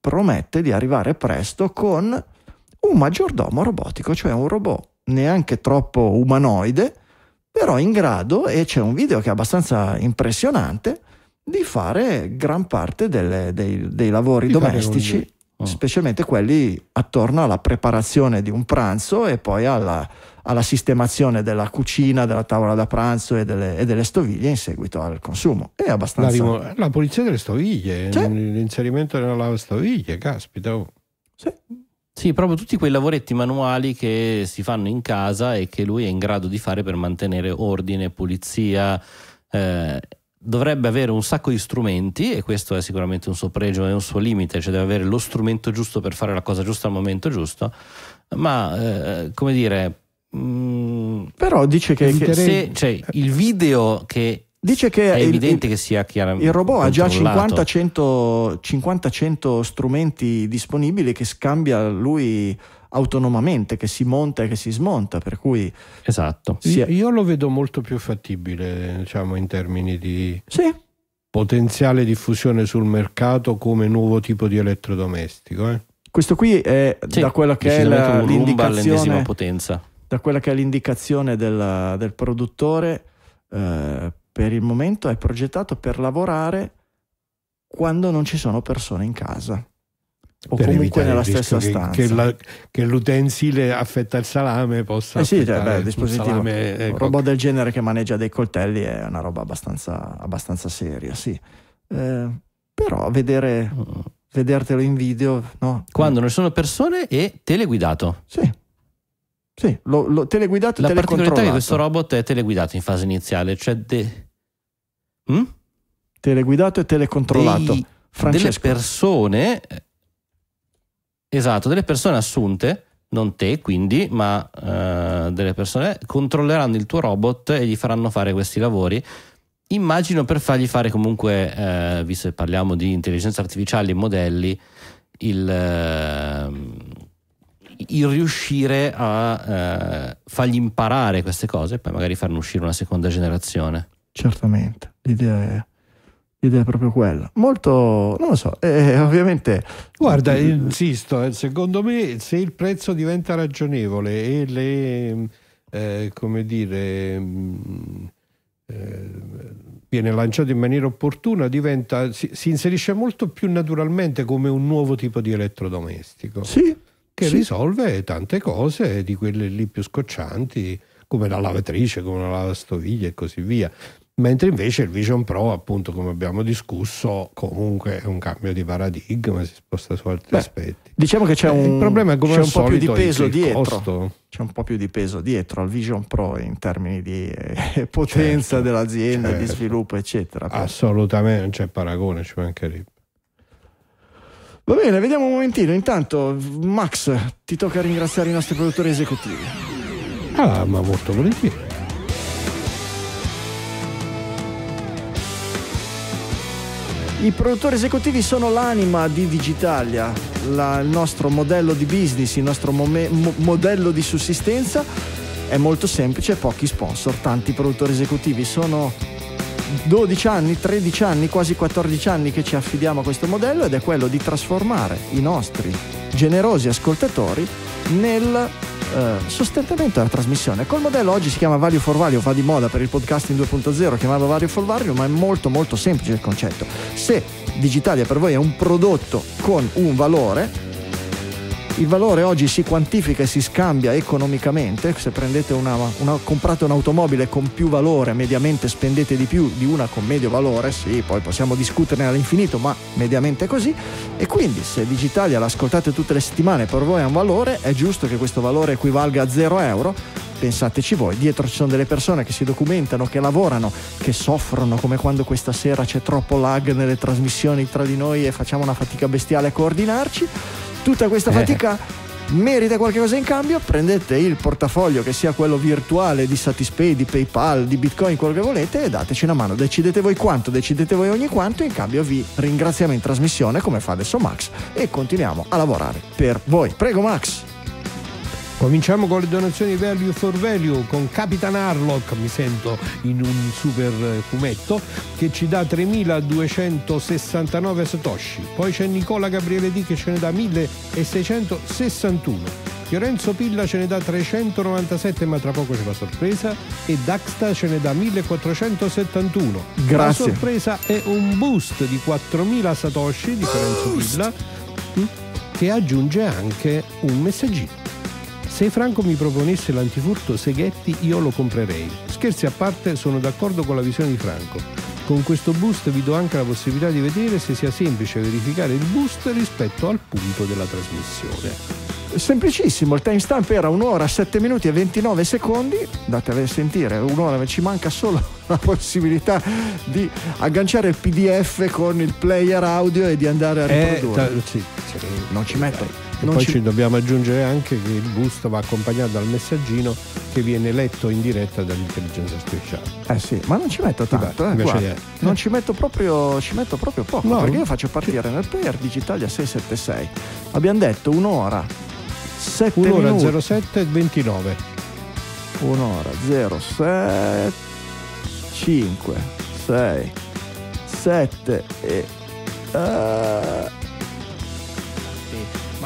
promette di arrivare presto con un maggiordomo robotico, cioè un robot neanche troppo umanoide, però in grado, e c'è un video che è abbastanza impressionante, di fare gran parte delle, dei, dei, lavori di domestici, oh. specialmente quelli attorno alla preparazione di un pranzo e poi alla, alla sistemazione della cucina, della tavola da pranzo e delle, e delle stoviglie in seguito al consumo. È abbastanza... La, la pulizia delle stoviglie, C'è? l'inserimento della stoviglie, caspita. Oh. Sì. Sì, proprio tutti quei lavoretti manuali che si fanno in casa e che lui è in grado di fare per mantenere ordine, pulizia, eh, dovrebbe avere un sacco di strumenti e questo è sicuramente un suo pregio e un suo limite, cioè deve avere lo strumento giusto per fare la cosa giusta al momento giusto, ma eh, come dire... Mh, mm, Però dice che... che se, cioè, il video che Dice che è evidente il, che sia chiaramente. Il robot ha già 50-100 strumenti disponibili che scambia lui autonomamente, che si monta e che si smonta. Per cui esatto. È... Io lo vedo molto più fattibile, diciamo, in termini di sì. potenziale diffusione sul mercato come nuovo tipo di elettrodomestico. Eh? Questo qui è sì, da quella che è la, l'indicazione potenza. Da quella che è l'indicazione del, del produttore, eh, per il momento è progettato per lavorare quando non ci sono persone in casa o comunque nella stessa che, stanza. Che, la, che, l'utensile affetta il salame possa... Eh sì, cioè, beh, dispositivo, salame, ecco. roba del genere che maneggia dei coltelli è una roba abbastanza, abbastanza seria, sì. Eh, però vedere, vedertelo in video... No? Quando non sono persone e teleguidato. Sì. Sì, lo, lo teleguidato La particolarità di questo robot è teleguidato in fase iniziale, cioè... De... Hm? Teleguidato e telecontrollato. Dei, Francesco. Delle persone eh, Esatto, delle persone assunte, non te quindi, ma eh, delle persone, controlleranno il tuo robot e gli faranno fare questi lavori. Immagino per fargli fare comunque, eh, visto che parliamo di intelligenza artificiale e modelli, il, eh, il riuscire a eh, fargli imparare queste cose e poi magari farne uscire una seconda generazione. Certamente, l'idea è L'idea è proprio quella. Molto, non lo so, eh, eh ovviamente... Guarda, insisto, eh, secondo me se il prezzo diventa ragionevole e le, eh, come dire, mm, eh, viene lanciato in maniera opportuna, diventa, si, si, inserisce molto più naturalmente come un nuovo tipo di elettrodomestico. Sì, che sì. risolve tante cose di quelle lì più scoccianti, come la lavatrice, come la lavastoviglie e così via mentre invece il Vision Pro, appunto, come abbiamo discusso, comunque è un cambio di paradigma, si sposta su altri Beh, aspetti. Diciamo che c'è eh, un, il problema è come c'è un po' più di peso dietro. Costo. C'è un po' più di peso dietro al Vision Pro in termini di eh, certo. potenza certo, dell'azienda, certo. di sviluppo, eccetera. Assolutamente, non c'è paragone, ci mancherebbe. Va bene, vediamo un momentino. Intanto, Max, ti tocca ringraziare i nostri produttori esecutivi. Ah, ma molto volentieri. I produttori esecutivi sono l'anima di Digitalia, la, il nostro modello di business, il nostro mome, mo, modello di sussistenza è molto semplice, pochi sponsor, tanti produttori esecutivi. Sono 12 anni, 13 anni, quasi 14 anni che ci affidiamo a questo modello ed è quello di trasformare i nostri generosi ascoltatori nel eh, sostentamento della trasmissione. Col modello oggi si chiama Value for Value, va di moda per il podcasting 2.0, chiamarlo Value for Value, ma è molto molto semplice il concetto. Se Digitalia per voi è un prodotto con un valore, il valore oggi si quantifica e si scambia economicamente, se prendete una, una, comprate un'automobile con più valore, mediamente spendete di più di una con medio valore, sì, poi possiamo discuterne all'infinito, ma mediamente è così, e quindi se Digitalia l'ascoltate tutte le settimane per voi è un valore, è giusto che questo valore equivalga a 0 euro, pensateci voi, dietro ci sono delle persone che si documentano, che lavorano, che soffrono, come quando questa sera c'è troppo lag nelle trasmissioni tra di noi e facciamo una fatica bestiale a coordinarci tutta questa eh. fatica merita qualcosa in cambio, prendete il portafoglio che sia quello virtuale di Satispay, di PayPal, di Bitcoin, quello che volete e dateci una mano. Decidete voi quanto, decidete voi ogni quanto, in cambio vi ringraziamo in trasmissione come fa adesso Max e continuiamo a lavorare per voi. Prego Max. Cominciamo con le donazioni Value for Value con Capitan Harlock, mi sento in un super eh, fumetto, che ci dà 3.269 satoshi. Poi c'è Nicola Gabriele Di che ce ne dà 1.661. Fiorenzo Pilla ce ne dà 397 ma tra poco c'è la sorpresa e Daxta ce ne dà 1471. Grazie. La sorpresa è un boost di 4000 satoshi di Fiorenzo Pilla mm, che aggiunge anche un messaggino. Se Franco mi proponesse l'antifurto Seghetti io lo comprerei. Scherzi a parte, sono d'accordo con la visione di Franco. Con questo boost vi do anche la possibilità di vedere se sia semplice verificare il boost rispetto al punto della trasmissione. Semplicissimo, il timestamp era un'ora, 7 minuti e 29 secondi, andate a sentire, un'ora ci manca solo la possibilità di agganciare il PDF con il player audio e di andare a eh, riprodurre. Eh, sì, sì, non ci metto e non poi ci... ci... dobbiamo aggiungere anche che il busto va accompagnato dal messaggino che viene letto in diretta dall'intelligenza artificiale. Eh sì, ma non ci metto tanto, Beh, eh, guarda, non ci metto proprio, ci metto proprio poco, no. perché io faccio partire nel player Digitalia 676. Abbiamo detto un'ora, 7 un'ora minuti. 07 29. Un'ora 07 5 6 7 e... Uh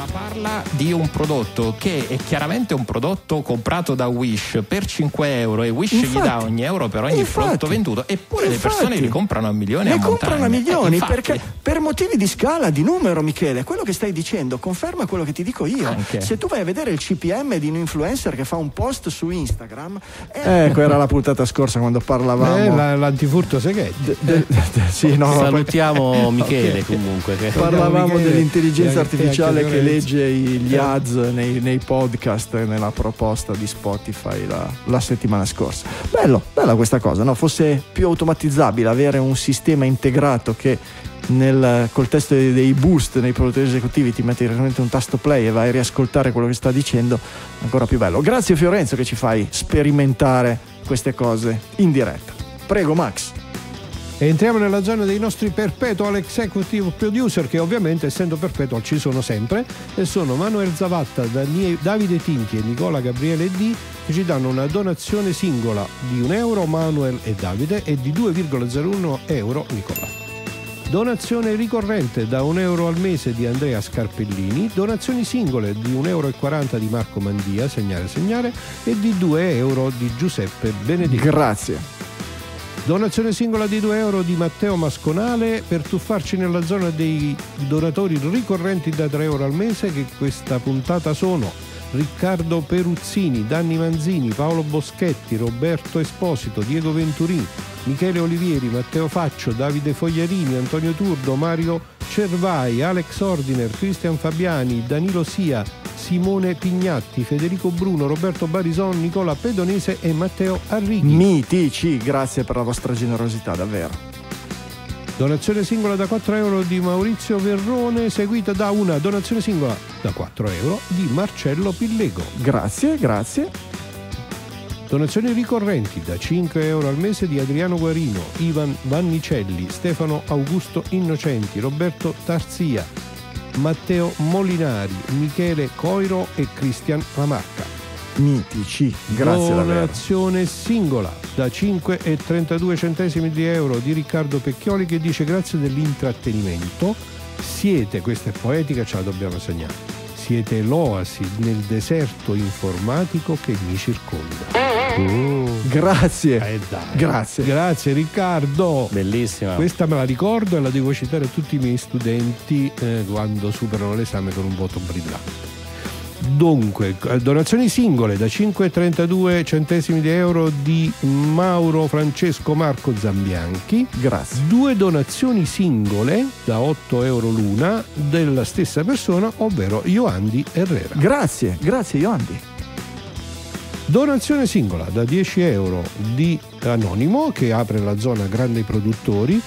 ma parla di un prodotto che è chiaramente un prodotto comprato da Wish per 5 euro e Wish infatti, gli dà ogni euro per ogni infatti, prodotto venduto eppure infatti, le persone li comprano a milioni ne a comprano a milioni eh, perché per motivi di scala di numero Michele quello che stai dicendo conferma quello che ti dico io Anche. se tu vai a vedere il CPM di un influencer che fa un post su Instagram eh... ecco era la puntata scorsa quando parlavamo eh, la, l'antifurto segheto de, sì, no, salutiamo Michele okay. comunque che... parlavamo Michele, dell'intelligenza artificiale che lei legge gli ads nei, nei podcast nella proposta di Spotify la, la, settimana scorsa. Bello, bella questa cosa, no? Fosse più automatizzabile avere un sistema integrato che nel, col testo dei, dei boost nei produttori esecutivi ti metti direttamente un tasto play e vai a riascoltare quello che sta dicendo, ancora più bello. Grazie Fiorenzo che ci fai sperimentare queste cose in diretta. Prego Max. Entriamo nella zona dei nostri perpetual executive producer che ovviamente essendo perpetual ci sono sempre e sono Manuel Zavatta, Davide Tinchi e Nicola Gabriele D che ci danno una donazione singola di 1 euro Manuel e Davide e di 2,01 euro Nicola. Donazione ricorrente da 1 euro al mese di Andrea Scarpellini, donazioni singole di 1,40 euro di Marco Mandia, segnare segnare, e di 2 euro di Giuseppe Benedetto. Grazie. Donazione singola di 2 euro di Matteo Masconale per tuffarci nella zona dei donatori ricorrenti da 3 euro al mese che questa puntata sono Riccardo Peruzzini, Danni Manzini, Paolo Boschetti, Roberto Esposito, Diego Venturini, Michele Olivieri, Matteo Faccio, Davide Fogliarini, Antonio Turdo, Mario Cervai, Alex Ordiner, Cristian Fabiani, Danilo Sia, Simone Pignatti, Federico Bruno, Roberto Barison, Nicola Pedonese e Matteo Arrighi. Mitici, grazie per la vostra generosità, davvero. Donazione singola da 4 euro di Maurizio Verrone, seguita da una donazione singola da 4 euro di Marcello Pillego. Grazie, grazie. Donazioni ricorrenti da 5 euro al mese di Adriano Guarino, Ivan Vannicelli, Stefano Augusto Innocenti, Roberto Tarzia, Matteo Molinari, Michele Coiro e Cristian Lamarca. Mitici, grazie davvero. Donazione singola da 5,32 centesimi di euro di Riccardo Pecchioli che dice grazie dell'intrattenimento. Siete, questa è poetica, ce la dobbiamo segnare siete l'oasi nel deserto informatico che mi circonda. Uh, grazie. Eh grazie. Grazie Riccardo. Bellissima. Questa me la ricordo e la devo citare a tutti i miei studenti eh, quando superano l'esame con un voto brillante. Dunque, eh, donazioni singole da 5,32 centesimi di euro di Mauro Francesco Marco Zambianchi. Grazie. Due donazioni singole da 8 euro l'una della stessa persona, ovvero Ioandi Herrera. Grazie, grazie Ioandi. Donazione singola da 10 euro di Anonimo che apre la zona grandi produttori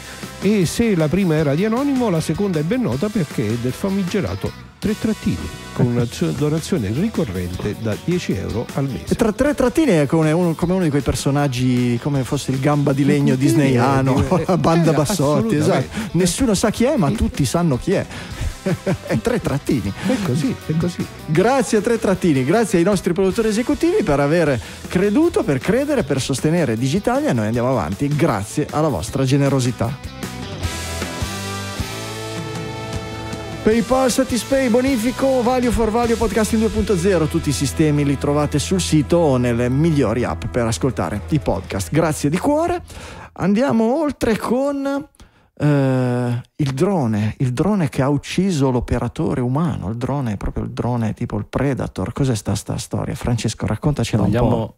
e se la prima era di Anonimo la seconda è ben nota perché è del famigerato tre trattini con una donazione ricorrente da 10 euro al mese. E tra tre trattine è come uno, come uno, di quei personaggi come fosse il gamba di legno eh, disneyano, ah, eh, la banda eh, Bassotti, esatto. Nessuno sa chi è, ma eh. tutti sanno chi è. è tre trattini. È così, è così. Grazie a tre trattini, grazie ai nostri produttori esecutivi per aver creduto, per credere, per sostenere Digitalia. Noi andiamo avanti grazie alla vostra generosità. PayPal, Satispay, Bonifico, Value for Value Podcasting 2.0, tutti i sistemi li trovate sul sito o nelle migliori app per ascoltare i podcast. Grazie di cuore. Andiamo oltre con Uh, il drone, il drone che ha ucciso l'operatore umano, il drone, proprio il drone tipo il Predator. Cos'è sta, sta storia? Francesco, raccontacela Vogliamo un po'.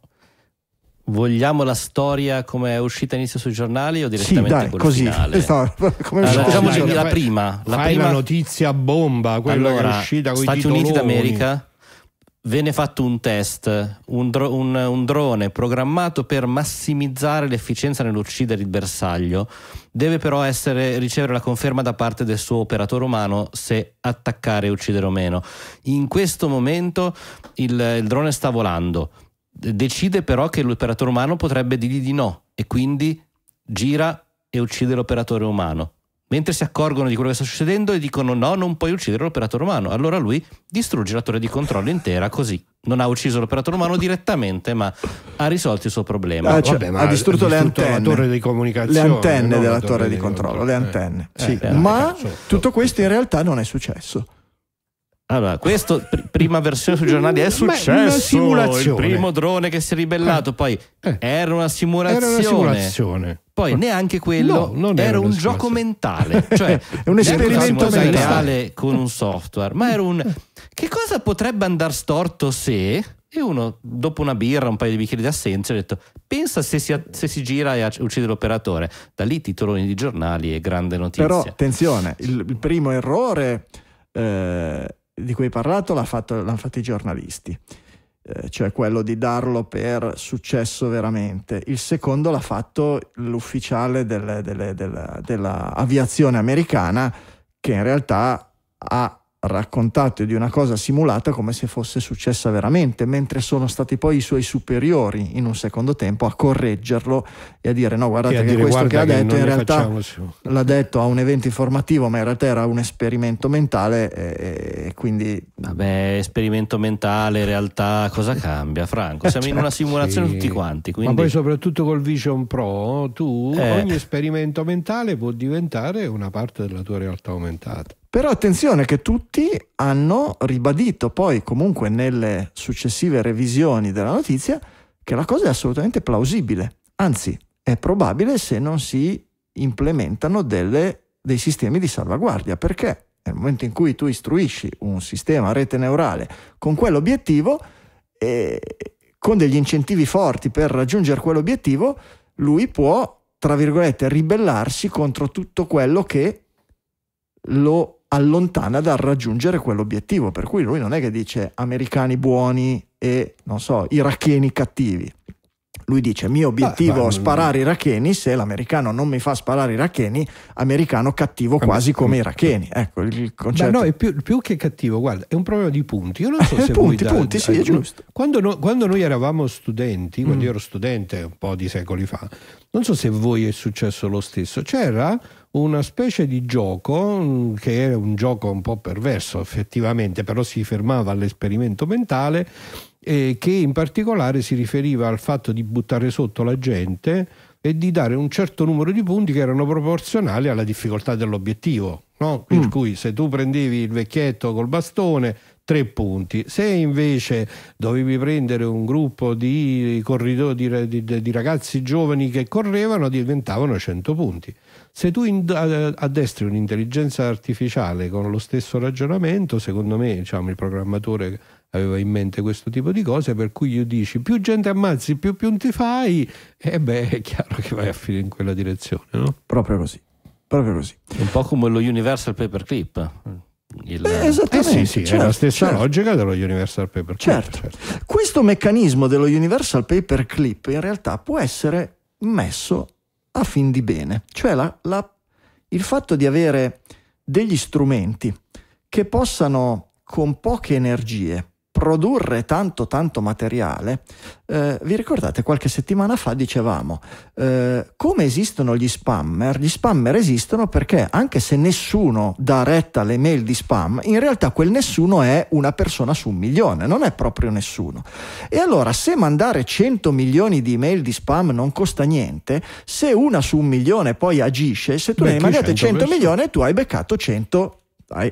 Vogliamo la storia come è uscita inizio sui giornali o direttamente sì, dai, così. Finale? Sta, come allora, diciamo cioè, la prima, la prima notizia bomba, quella allora, che è uscita con i Stati Uniti d'America venne fatto un test, un, dro- un, un, drone programmato per massimizzare l'efficienza nell'uccidere il bersaglio, deve però essere, ricevere la conferma da parte del suo operatore umano se attaccare uccidere o meno. In questo momento il, il drone sta volando, decide però che l'operatore umano potrebbe dirgli di no e quindi gira e uccide l'operatore umano. Mentre si accorgono di quello che sta succedendo e dicono no, non puoi uccidere l'operatore umano. Allora lui distrugge la torre di controllo intera così. Non ha ucciso l'operatore umano direttamente, ma ha risolto il suo problema. Ah, cioè, Vabbè, ha, distrutto ha distrutto, le antenne. torre di comunicazione. Le antenne della torre, torre di controllo, controllo. le eh, antenne. Eh, sì. eh, ma tutto questo in realtà non è successo. Allora, questo pr- prima versione sui giornali è successo. Beh, il primo drone che si è ribellato, eh. poi eh, era, una simulazione. Era una simulazione. Poi neanche quello no, era, era un gioco mentale, cioè un esperimento mentale con un software, ma era un eh. che cosa potrebbe andare storto se e uno, dopo una birra, un paio di bicchieri di assenza, ha detto: Pensa se si, se si, gira e uccide l'operatore. Da lì titoloni di giornali e grande notizia. Però attenzione, il, il primo errore eh, di cui hai parlato l'hanno fatto, fatto, i giornalisti, eh, cioè quello di darlo per successo veramente. Il secondo l'ha fatto l'ufficiale dell'aviazione americana che in realtà ha raccontato di una cosa simulata come se fosse successa veramente, mentre sono stati poi i suoi superiori in un secondo tempo a correggerlo e a dire no guardate che, questo guarda che ha detto che in realtà l'ha detto a un evento informativo ma in realtà era un esperimento mentale e, e quindi... Vabbè, esperimento mentale, realtà, cosa cambia Franco? Siamo cioè, in una simulazione sì. tutti quanti. Quindi... Ma poi soprattutto col Vision Pro tu eh. ogni esperimento mentale può diventare una parte della tua realtà aumentata. Però attenzione che tutti hanno ribadito poi comunque nelle successive revisioni della notizia che la cosa è assolutamente plausibile, anzi è probabile se non si implementano delle, dei sistemi di salvaguardia, perché nel momento in cui tu istruisci un sistema a rete neurale con quell'obiettivo, eh, con degli incentivi forti per raggiungere quell'obiettivo, lui può, tra virgolette, ribellarsi contro tutto quello che lo allontana dal raggiungere quell'obiettivo, per cui lui non è che dice americani buoni e, non so, iracheni cattivi. Lui dice: Mio obiettivo è sparare iracheni. Se l'americano non mi fa sparare iracheni, americano cattivo quasi come iracheni. Ecco il concetto. Beh, no, è più, più, che cattivo, guarda, è un problema di punti. Io non so eh, se punti, voi punti, da, sì, è ecco, giusto. Quando, no, quando, noi eravamo studenti, quando mm. io ero studente un po' di secoli fa, non so se voi è successo lo stesso. C'era una specie di gioco mm, che era un gioco un po' perverso effettivamente, però si fermava all'esperimento mentale eh, che in particolare si riferiva al fatto di buttare sotto la gente e di dare un certo numero di punti che erano proporzionali alla difficoltà dell'obiettivo. No? Per mm. cui se tu prendevi il vecchietto col bastone, tre punti. Se invece dovevi prendere un gruppo di, corrido, di, di, di ragazzi giovani che correvano, diventavano 100 punti. Se tu addestri un'intelligenza artificiale con lo stesso ragionamento, secondo me diciamo, il programmatore aveva in mente questo tipo di cose, per cui gli dici più gente ammazzi, più punti fai, e beh è chiaro che vai a finire in quella direzione. No? Proprio così. Proprio così. Un po' come lo Universal Paperclip. Il... Beh, esattamente, eh sì, sì, certo, è la certo, stessa certo. logica dello Universal Paperclip. Certo. certo. Questo meccanismo dello Universal Paperclip in realtà può essere messo a fin di bene, cioè la, la, il fatto di avere degli strumenti che possano con poche energie produrre tanto tanto materiale, eh, vi ricordate qualche settimana fa dicevamo eh, come esistono gli spammer? Gli spammer esistono perché anche se nessuno dà retta alle mail di spam, in realtà quel nessuno è una persona su un milione, non è proprio nessuno. E allora se mandare 100 milioni di mail di spam non costa niente, se una su un milione poi agisce, se tu Beh, ne hai mandate 100 milioni tu hai beccato 100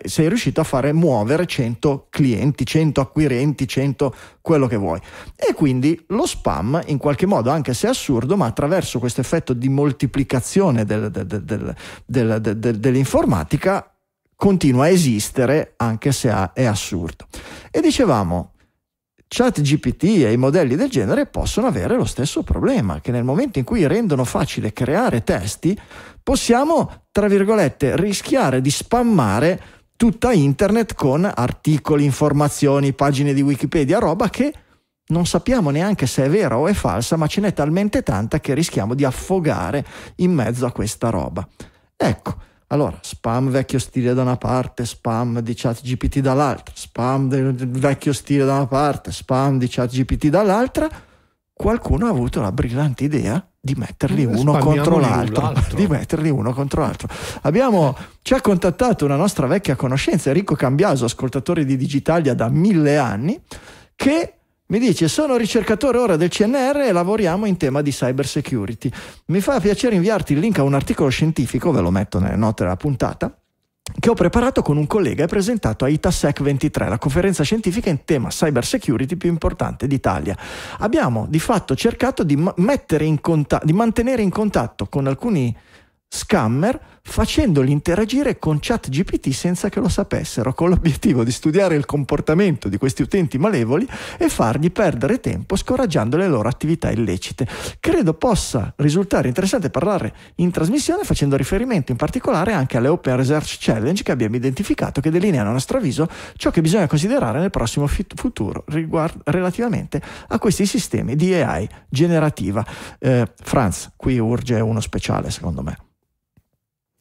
sei riuscito a fare muovere 100 clienti, 100 acquirenti, 100 quello che vuoi. E quindi lo spam, in qualche modo, anche se assurdo, ma attraverso questo effetto di moltiplicazione del, del, del, dell'informatica, continua a esistere anche se è assurdo. E dicevamo, Chat GPT e i modelli del genere possono avere lo stesso problema, che nel momento in cui rendono facile creare testi, possiamo, tra virgolette, rischiare di spammare tutta internet con articoli, informazioni, pagine di Wikipedia, roba che non sappiamo neanche se è vera o è falsa, ma ce n'è talmente tanta che rischiamo di affogare in mezzo a questa roba. Ecco, allora, spam vecchio stile da una parte, spam di chat GPT dall'altra, spam del vecchio stile da una parte, spam di chat GPT dall'altra, qualcuno ha avuto la brillante idea di metterli eh, uno contro l'altro, l'altro, di metterli uno contro l'altro. Abbiamo, ci ha contattato una nostra vecchia conoscenza, Enrico Cambiaso, ascoltatore di Digitalia da mille anni, che mi dice sono ricercatore ora del CNR e lavoriamo in tema di cyber security. Mi fa piacere inviarti il link a un articolo scientifico, ve lo metto nelle note della puntata, che ho preparato con un collega e presentato a ITASEC 23, la conferenza scientifica in tema cyber security più importante d'Italia. Abbiamo di fatto cercato di, ma- in conta- di mantenere in contatto con alcuni scammer facendoli interagire con chat GPT senza che lo sapessero, con l'obiettivo di studiare il comportamento di questi utenti malevoli e fargli perdere tempo scoraggiando le loro attività illecite. Credo possa risultare interessante parlare in trasmissione facendo riferimento in particolare anche alle Open Research Challenge che abbiamo identificato che delineano a nostro avviso ciò che bisogna considerare nel prossimo futuro riguard- relativamente a questi sistemi di AI generativa. Eh, Franz, qui urge uno speciale secondo me.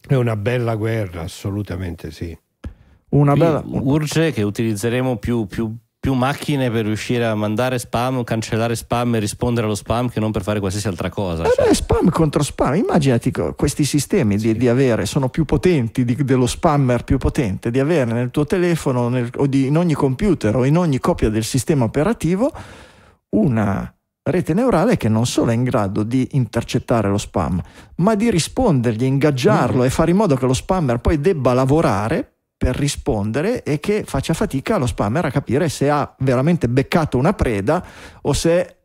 È una bella guerra, assolutamente sì. Una bella... Urge che utilizzeremo più, più, più macchine per riuscire a mandare spam, cancellare spam e rispondere allo spam che non per fare qualsiasi altra cosa. Eh beh, cioè. spam contro spam, immaginati questi sistemi sì. di, di, avere, sono più potenti di, dello spammer più potente, di avere nel tuo telefono nel, o di, in ogni computer o in ogni copia del sistema operativo una rete neurale che non solo è in grado di intercettare lo spam, ma di rispondergli, ingaggiarlo mm. e fare in modo che lo spammer poi debba lavorare per rispondere e che faccia fatica lo spammer a capire se ha veramente beccato una preda o se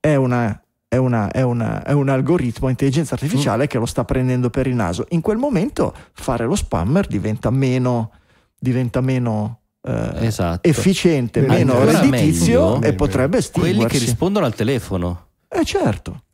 è, una, è, una, è, una, è un algoritmo intelligenza artificiale mm. che lo sta prendendo per il naso. In quel momento fare lo spammer diventa meno, diventa meno eh, esatto. efficiente, Beh, meno redditizio meglio, e potrebbe estinguersi. Quelli che rispondono al telefono. Eh certo,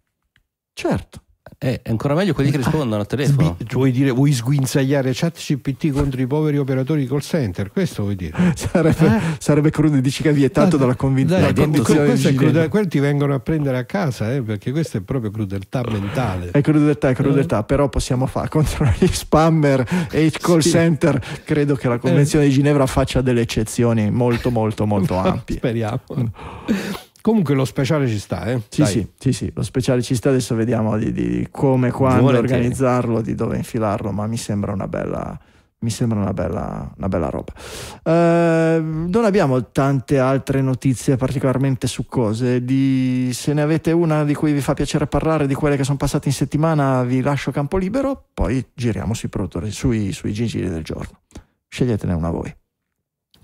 certo. Eh, ancora meglio quelli che ah, rispondono al telefono. Vuoi, dire, vuoi sguinzagliare chat CPT contro i poveri operatori di call center? Questo vuoi dire? Sarebbe, eh? sarebbe crudo, dici che è vietato ah, dalla, convin- dai, dalla convinzione. Questo crudel- quelli ti vengono a prendere a casa, eh, perché questa è proprio crudeltà mentale. È crudeltà, è eh? crudeltà, però possiamo fare contro gli spammer e i call sì. center. Credo che la Convenzione eh. di Ginevra faccia delle eccezioni molto molto molto ampie. Speriamo. Mm. Comunque lo speciale ci sta, eh? Sì, sì, sì, sì, lo speciale ci sta, adesso vediamo di, di come, quando Volentieri. organizzarlo, di dove infilarlo, ma mi sembra una bella, mi sembra una bella, una bella roba. Eh, non abbiamo tante altre notizie particolarmente succose. Di, se ne avete una di cui vi fa piacere parlare, di quelle che sono passate in settimana, vi lascio campo libero. Poi giriamo sui, produttori, sui, sui gingili del giorno. Sceglietene una voi.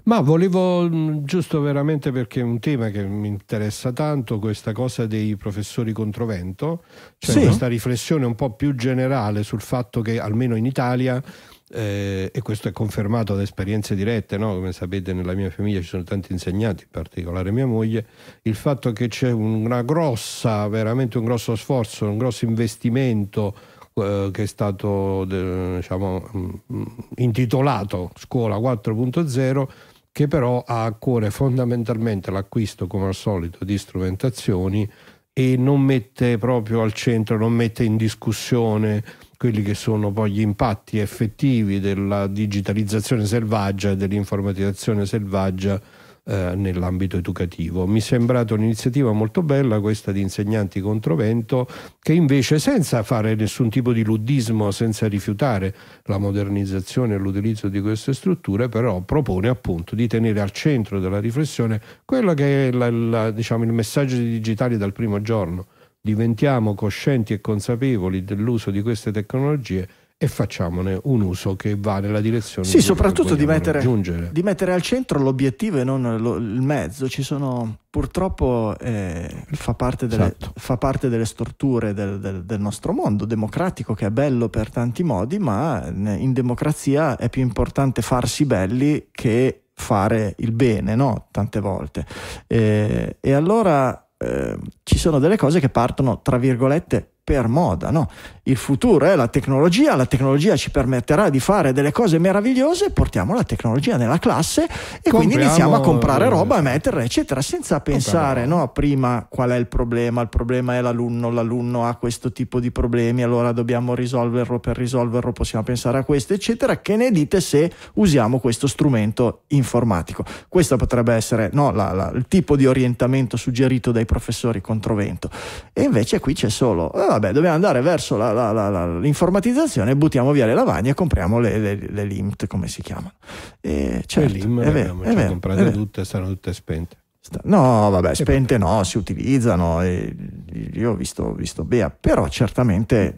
Ma volevo mm, giusto veramente perché è un tema che mi interessa tanto, questa cosa dei professori controvento, cioè sì. questa riflessione un po' più generale sul fatto che almeno in Italia eh, e questo è confermato da esperienze dirette, no? come sapete nella mia famiglia ci sono tanti insegnanti, in particolare mia moglie, il fatto che c'è una grossa, veramente un grosso sforzo, un grosso investimento eh, che è stato diciamo, mm, mm, intitolato Scuola 4.0 che però ha a cuore fondamentalmente l'acquisto, come al solito, di strumentazioni e non mette proprio al centro, non mette in discussione quelli che sono poi gli impatti effettivi della digitalizzazione selvaggia e dell'informatizzazione selvaggia eh, nell'ambito educativo. Mi è sembrata un'iniziativa molto bella questa di insegnanti controvento che invece senza fare nessun tipo di luddismo, senza rifiutare la modernizzazione e l'utilizzo di queste strutture, però propone appunto di tenere al centro della riflessione quello che è la, la, diciamo, il messaggio di digitale dal primo giorno. Diventiamo coscienti e consapevoli dell'uso di queste tecnologie e facciamone un uso che va nella direzione sì, soprattutto di mettere, di mettere, al centro l'obiettivo e non lo, il mezzo. Ci sono purtroppo eh, fa, parte delle, esatto. fa, parte delle, storture del, del, del, nostro mondo democratico che è bello per tanti modi, ma in democrazia è più importante farsi belli che fare il bene, no? Tante volte. Eh, e allora eh, ci sono delle cose che partono, tra virgolette, per moda. No? Il futuro è la tecnologia, la tecnologia ci permetterà di fare delle cose meravigliose, portiamo la tecnologia nella classe e Compriamo, quindi iniziamo a comprare roba, a metterla, eccetera, senza pensare no, prima qual è il problema, il problema è l'alunno, l'alunno ha questo tipo di problemi, allora dobbiamo risolverlo, per risolverlo possiamo pensare a questo, eccetera. Che ne dite se usiamo questo strumento informatico? Questo potrebbe essere no, la, la, il tipo di orientamento suggerito dai professori controvento. E invece qui c'è solo... Eh, vabbè, dobbiamo andare verso la, la, la, l'informatizzazione, buttiamo via le lavagne e compriamo le, le, le LIMT, come si chiamano. E certo, le LIMT le abbiamo già comprate tutte, saranno tutte spente. No, vabbè, spente no, si utilizzano, io ho visto, visto Bea, però certamente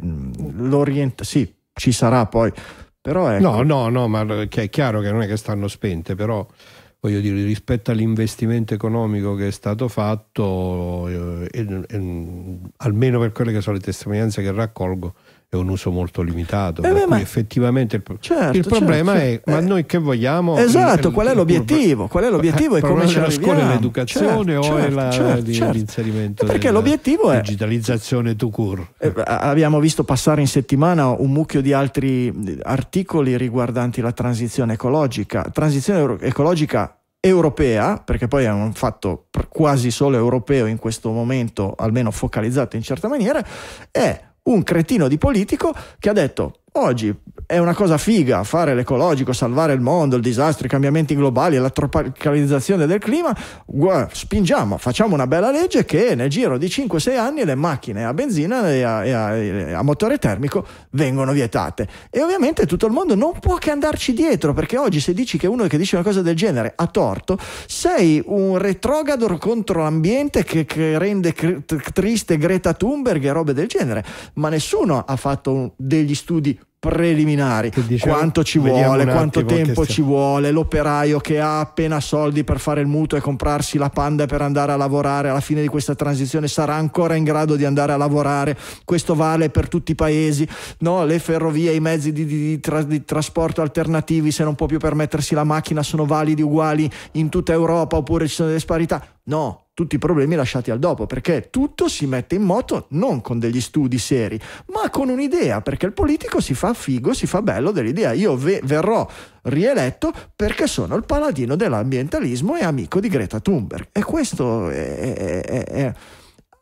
l'orientamento, sì, ci sarà poi, però ecco. No, no, no, ma è chiaro che non è che stanno spente, però voglio dire, rispetto all'investimento economico che è stato fatto, eh, eh, almeno per quelle che sono le testimonianze che raccolgo, è un uso molto limitato. Eh beh, ma... effettivamente il, certo, il problema certo. è: ma eh. noi che vogliamo? Esatto, il, qual è l'obiettivo? Qual è l'obiettivo? Eh, e come ce la scuola è l'educazione certo, o è certo, la, certo, certo. l'inserimento? Perché l'obiettivo è. Digitalizzazione to cure. Eh, abbiamo visto passare in settimana un mucchio di altri articoli riguardanti la transizione ecologica. Transizione ecologica europea, perché poi è un fatto quasi solo europeo in questo momento, almeno focalizzato in certa maniera, è un cretino di politico che ha detto Oggi è una cosa figa fare l'ecologico, salvare il mondo, il disastro, i cambiamenti globali, la tropicalizzazione del clima. Spingiamo, facciamo una bella legge che nel giro di 5-6 anni le macchine a benzina e a, e a, e a motore termico vengono vietate. E ovviamente tutto il mondo non può che andarci dietro, perché oggi se dici che uno che dice una cosa del genere ha torto, sei un retrogrado contro l'ambiente che, che rende triste Greta Thunberg e robe del genere. Ma nessuno ha fatto degli studi you. preliminari, diciamo, quanto ci vuole, quanto tempo ci vuole, l'operaio che ha appena soldi per fare il mutuo e comprarsi la panda per andare a lavorare alla fine di questa transizione sarà ancora in grado di andare a lavorare, questo vale per tutti i paesi, no? le ferrovie, i mezzi di, di, di, tra, di trasporto alternativi se non può più permettersi la macchina sono validi uguali in tutta Europa oppure ci sono delle sparità, no, tutti i problemi lasciati al dopo, perché tutto si mette in moto non con degli studi seri, ma con un'idea, perché il politico si fa figo, si fa bello dell'idea. Io ve- verrò rieletto perché sono il paladino dell'ambientalismo e amico di Greta Thunberg. E questo è, è, è, è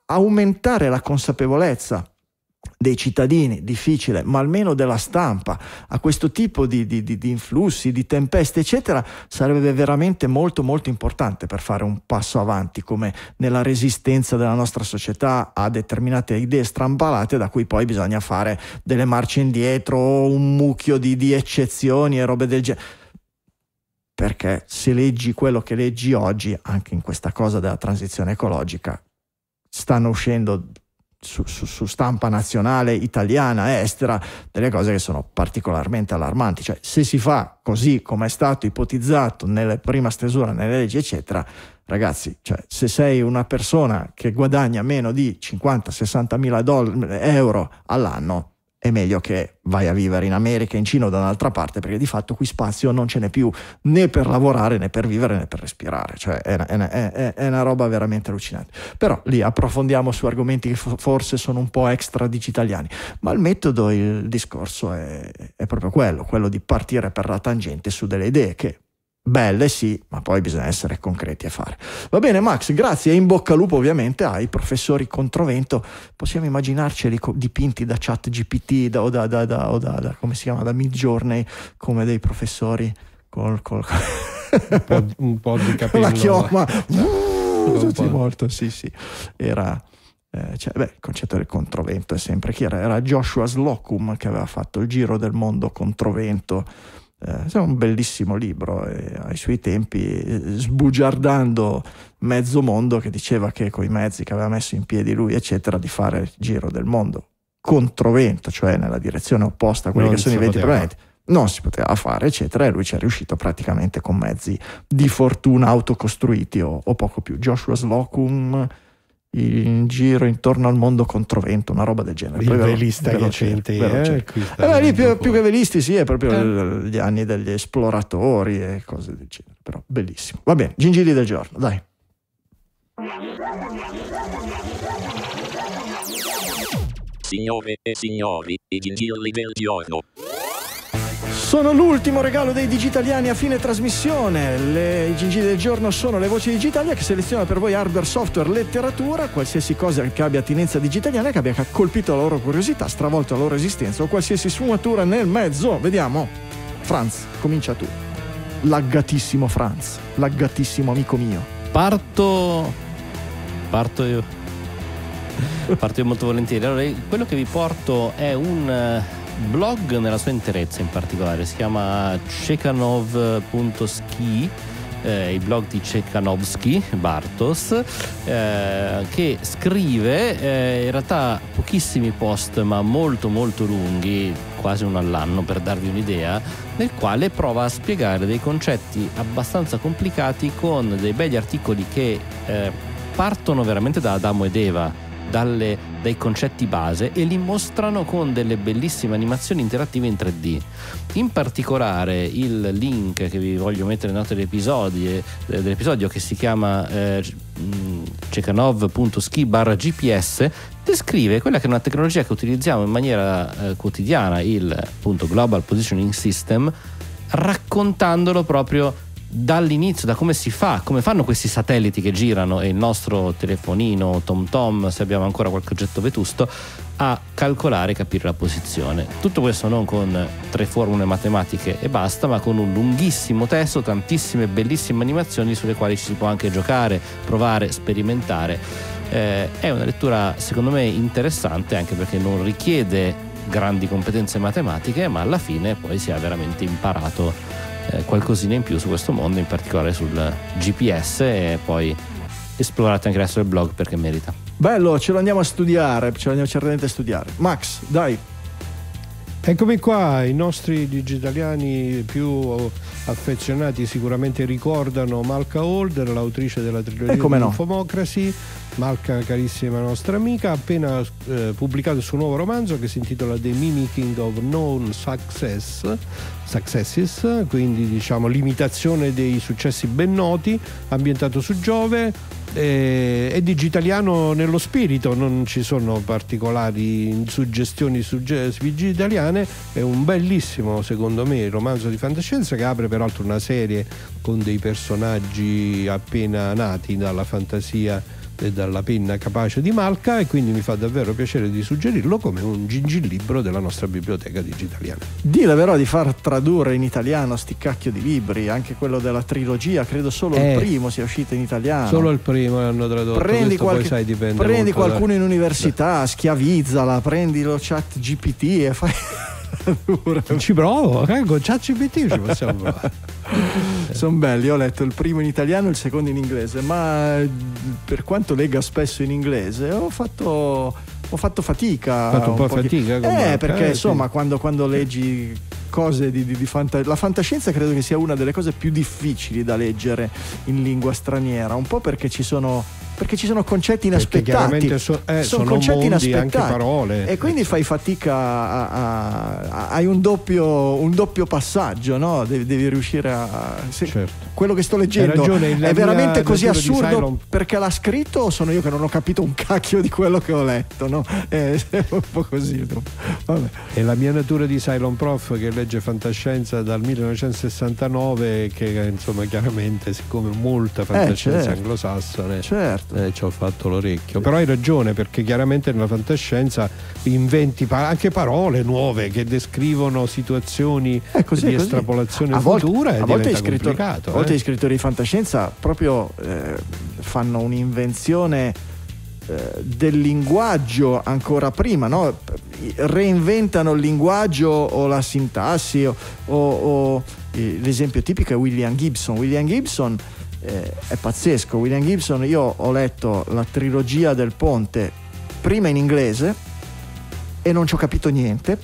aumentare la consapevolezza dei cittadini, difficile, ma almeno della stampa, a questo tipo di, di, di, influssi, di tempeste, eccetera, sarebbe veramente molto molto importante per fare un passo avanti come nella resistenza della nostra società a determinate idee strampalate da cui poi bisogna fare delle marce indietro, o un mucchio di, di eccezioni e robe del genere perché se leggi quello che leggi oggi, anche in questa cosa della transizione ecologica, stanno uscendo su, su, su, stampa nazionale italiana, estera, delle cose che sono particolarmente allarmanti. Cioè, se si fa così come è stato ipotizzato nella prima stesura, nelle leggi, eccetera, ragazzi, cioè, se sei una persona che guadagna meno di 50-60 mila doll- euro all'anno, è meglio che vai a vivere in America, in Cina o da un'altra parte, perché di fatto qui spazio non ce n'è più né per lavorare, né per vivere, né per respirare. Cioè è una, è è, è una roba veramente allucinante. Però lì approfondiamo su argomenti che forse sono un po' extra digitaliani, ma il metodo, il discorso è, è proprio quello, quello di partire per la tangente su delle idee che Belle sì, ma poi bisogna essere concreti a fare. Va bene Max, grazie e in bocca al lupo ovviamente ai professori controvento. Possiamo immaginarceli dipinti da chat GPT da, o da, da, da, o da, da come si chiama, da Midjourney come dei professori col... col, col... Un, po', di, un po' di capello. La chioma. Uh, tutti morto, sì sì. Era... Eh, cioè, beh, il concetto del controvento è sempre chi era? Era Joshua Slocum che aveva fatto il giro del mondo controvento eh, è un bellissimo libro e ai suoi tempi eh, sbugiardando mezzo mondo che diceva che con i mezzi che aveva messo in piedi lui eccetera di fare il giro del mondo controvento cioè nella direzione opposta a quelli non che sono i venti planeti non si poteva fare eccetera e lui ci è riuscito praticamente con mezzi di fortuna autocostruiti o, o poco più Joshua Slocum in giro intorno al mondo controvento, una roba del genere. Il Poi velista velo, recente, eh, certo. eh, lì più, più, che velisti, sì, è proprio eh. gli anni degli esploratori e cose del genere, però bellissimo. Va bene, gingilli del giorno, dai. Signore e signori, i gingilli del giorno. Sono l'ultimo regalo dei digitaliani a fine trasmissione. Le, I del giorno sono le voci digitalia che seleziona per voi hardware, software, letteratura, qualsiasi cosa che abbia attinenza digitaliana, che abbia colpito la loro curiosità, stravolto la loro esistenza o qualsiasi sfumatura nel mezzo. Vediamo. Franz, comincia tu. Laggatissimo Franz, laggatissimo amico mio. Parto. Parto io. Parto io molto volentieri. Allora, quello che vi porto è un blog nella sua interezza in particolare, si chiama cekanov.ski eh, il blog di Cekanovski Bartos eh, che scrive eh, in realtà pochissimi post ma molto molto lunghi quasi uno all'anno per darvi un'idea nel quale prova a spiegare dei concetti abbastanza complicati con dei begli articoli che eh, partono veramente da Adamo ed Eva dalle, dai concetti base e li mostrano con delle bellissime animazioni interattive in 3D. In particolare il link che vi voglio mettere in note dell'episodio, eh, dell'episodio che si chiama eh, cekanov.ski barra gps descrive quella che è una tecnologia che utilizziamo in maniera eh, quotidiana, il appunto, Global Positioning System, raccontandolo proprio dall'inizio, da come si fa, come fanno questi satelliti che girano e il nostro telefonino, TomTom, Tom, se abbiamo ancora qualche oggetto vetusto, a calcolare e capire la posizione. Tutto questo non con tre formule matematiche e basta, ma con un lunghissimo testo, tantissime bellissime animazioni sulle quali ci si può anche giocare, provare, sperimentare. Eh, è una lettura secondo me interessante anche perché non richiede grandi competenze matematiche, ma alla fine poi si ha veramente imparato eh, qualcosina in più su questo mondo, in particolare sul GPS e poi esplorate anche il resto del blog perché merita. Bello, ce lo andiamo a studiare, ce lo andiamo certamente a studiare. Max, dai. Eccomi qua, i nostri digitaliani più affezionati sicuramente ricordano Malca Holder, l'autrice della trilogia eh, di come no. Infomocracy Malca, carissima nostra amica, ha appena eh, pubblicato il suo nuovo romanzo che si intitola The Mimicking of Known Success, Successes, quindi diciamo l'imitazione dei successi ben noti, ambientato su Giove. Eh, è digitaliano nello spirito, non ci sono particolari suggestioni su digitaliane, è un bellissimo secondo me romanzo di fantascienza che apre peraltro una serie con dei personaggi appena nati dalla fantasia e dalla pinna capace di Malca e quindi mi fa davvero piacere di suggerirlo come un gingillibro della nostra biblioteca digitaliana. Dile però di far tradurre in italiano sti cacchio di libri, anche quello della trilogia, credo solo eh, il primo sia uscito in italiano. Solo il primo l'hanno tradotto, prendi, qualche, sai, prendi qualcuno da... in università, schiavizzala, prendi lo chat GPT e fai dura. Ci provo, con ChatGPT ci possiamo provare. Sono belli, ho letto il primo in italiano e il secondo in inglese, ma per quanto legga spesso in inglese ho fatto, ho fatto fatica. Ho fatto un, po', po fatica? Di... Eh, perché eh, insomma sì. quando, quando leggi cose di, di, di fanta- la fantascienza credo che sia una delle cose più difficili da leggere in lingua straniera, un po' perché ci sono perché ci sono concetti inaspettati. So, eh, sono, sono, concetti mondi, inaspettati. Parole, e quindi fai fatica a, a, a hai un doppio, un doppio passaggio, no? devi, devi, riuscire a. Se, certo. Quello che sto leggendo ragione, è veramente così assurdo perché l'ha scritto o sono io che non ho capito un cacchio di quello che ho letto, no? Eh, è un po' così. Vabbè. E la mia natura di Cylon Prof che legge fantascienza dal 1969, che insomma chiaramente siccome molta eh, fantascienza eh, certo. anglosassone. Certo certo. Eh, ci ho fatto l'orecchio. Però hai ragione perché chiaramente nella fantascienza inventi pa- anche parole nuove che descrivono situazioni eh, così, di così. estrapolazione a volte, futura a volte, gli a volte gli scrittori di fantascienza proprio eh, fanno un'invenzione eh, del linguaggio ancora prima, no? reinventano il linguaggio o la sintassi o, o, o l'esempio tipico è William Gibson. William Gibson eh, è pazzesco. William Gibson, io ho letto la trilogia del ponte prima in inglese e non ci ho capito niente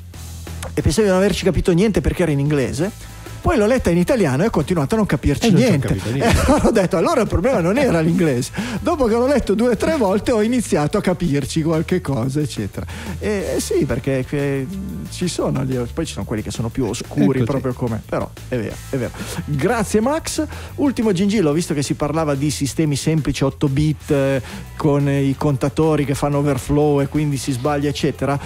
e pensavo di non averci capito niente perché era in inglese poi l'ho letta in italiano e ho continuato a non capirci eh, niente. Non niente. E eh, allora ho detto, allora il problema non era l'inglese. Dopo che l'ho letto due o tre volte ho iniziato a capirci qualche cosa, eccetera. E, eh, sì, perché eh, ci sono, gli, poi ci sono quelli che sono più oscuri, ecco, proprio come... Però è vero, è vero. Grazie Max. Ultimo gingillo, visto che si parlava di sistemi semplici 8 bit eh, con i contatori che fanno overflow e quindi si sbaglia, eccetera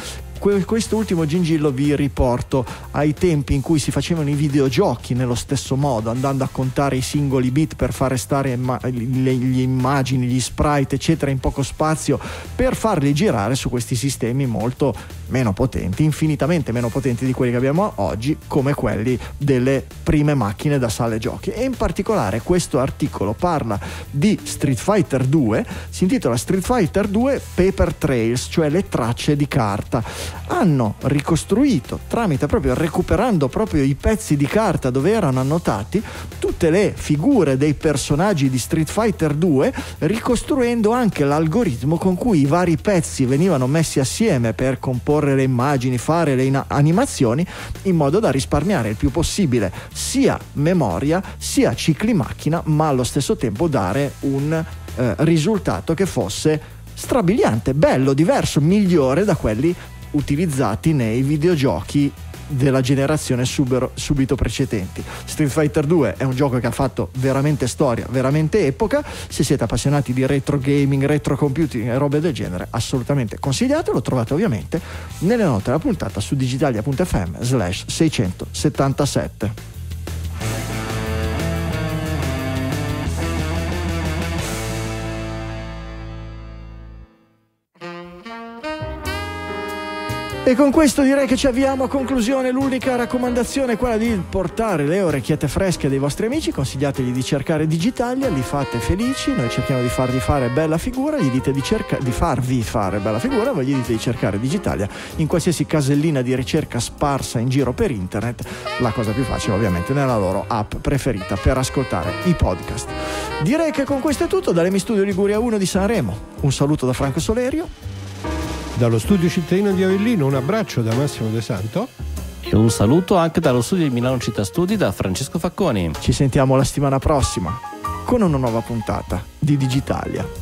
Quest'ultimo Gingillo vi riporto ai tempi in cui si facevano i videogiochi nello stesso modo, andando a contare i singoli bit per fare stare le immagini, gli sprite, eccetera, in poco spazio, per farli girare su questi sistemi molto meno potenti, infinitamente meno potenti di quelli che abbiamo oggi, come quelli delle prime macchine da sale giochi. E in particolare questo articolo parla di Street Fighter 2, si intitola Street Fighter 2 Paper Trails, cioè le tracce di carta hanno ricostruito tramite proprio recuperando proprio i pezzi di carta dove erano annotati tutte le figure dei personaggi di Street Fighter 2 ricostruendo anche l'algoritmo con cui i vari pezzi venivano messi assieme per comporre le immagini, fare le in- animazioni in modo da risparmiare il più possibile sia memoria sia cicli macchina ma allo stesso tempo dare un eh, risultato che fosse strabiliante, bello, diverso, migliore da quelli utilizzati nei videogiochi della generazione sub- subito precedenti. Street Fighter 2 è un gioco che ha fatto veramente storia, veramente epoca. Se siete appassionati di retro gaming, retro computing e robe del genere, assolutamente consigliatelo. Lo trovate ovviamente nelle note della puntata su digitalia.fm slash 677. E con questo direi che ci avviamo a conclusione. L'unica raccomandazione è quella di portare le orecchiette fresche dei vostri amici, consigliategli di cercare Digitalia, li fate felici, noi cerchiamo di fargli fare bella figura, gli dite di, cerca- di farvi fare bella figura, voi gli dite di cercare Digitalia in qualsiasi casellina di ricerca sparsa in giro per internet, la cosa più facile ovviamente nella loro app preferita per ascoltare i podcast. Direi che con questo è tutto Dalle dall'Emi Studio Liguria 1 di Sanremo. Un saluto da Franco Solerio dallo studio cittadino di Avellino un abbraccio da Massimo De Santo. E un saluto anche dallo studio di Milano Città Studi da Francesco Facconi. Ci sentiamo la settimana prossima con una nuova puntata di Digitalia.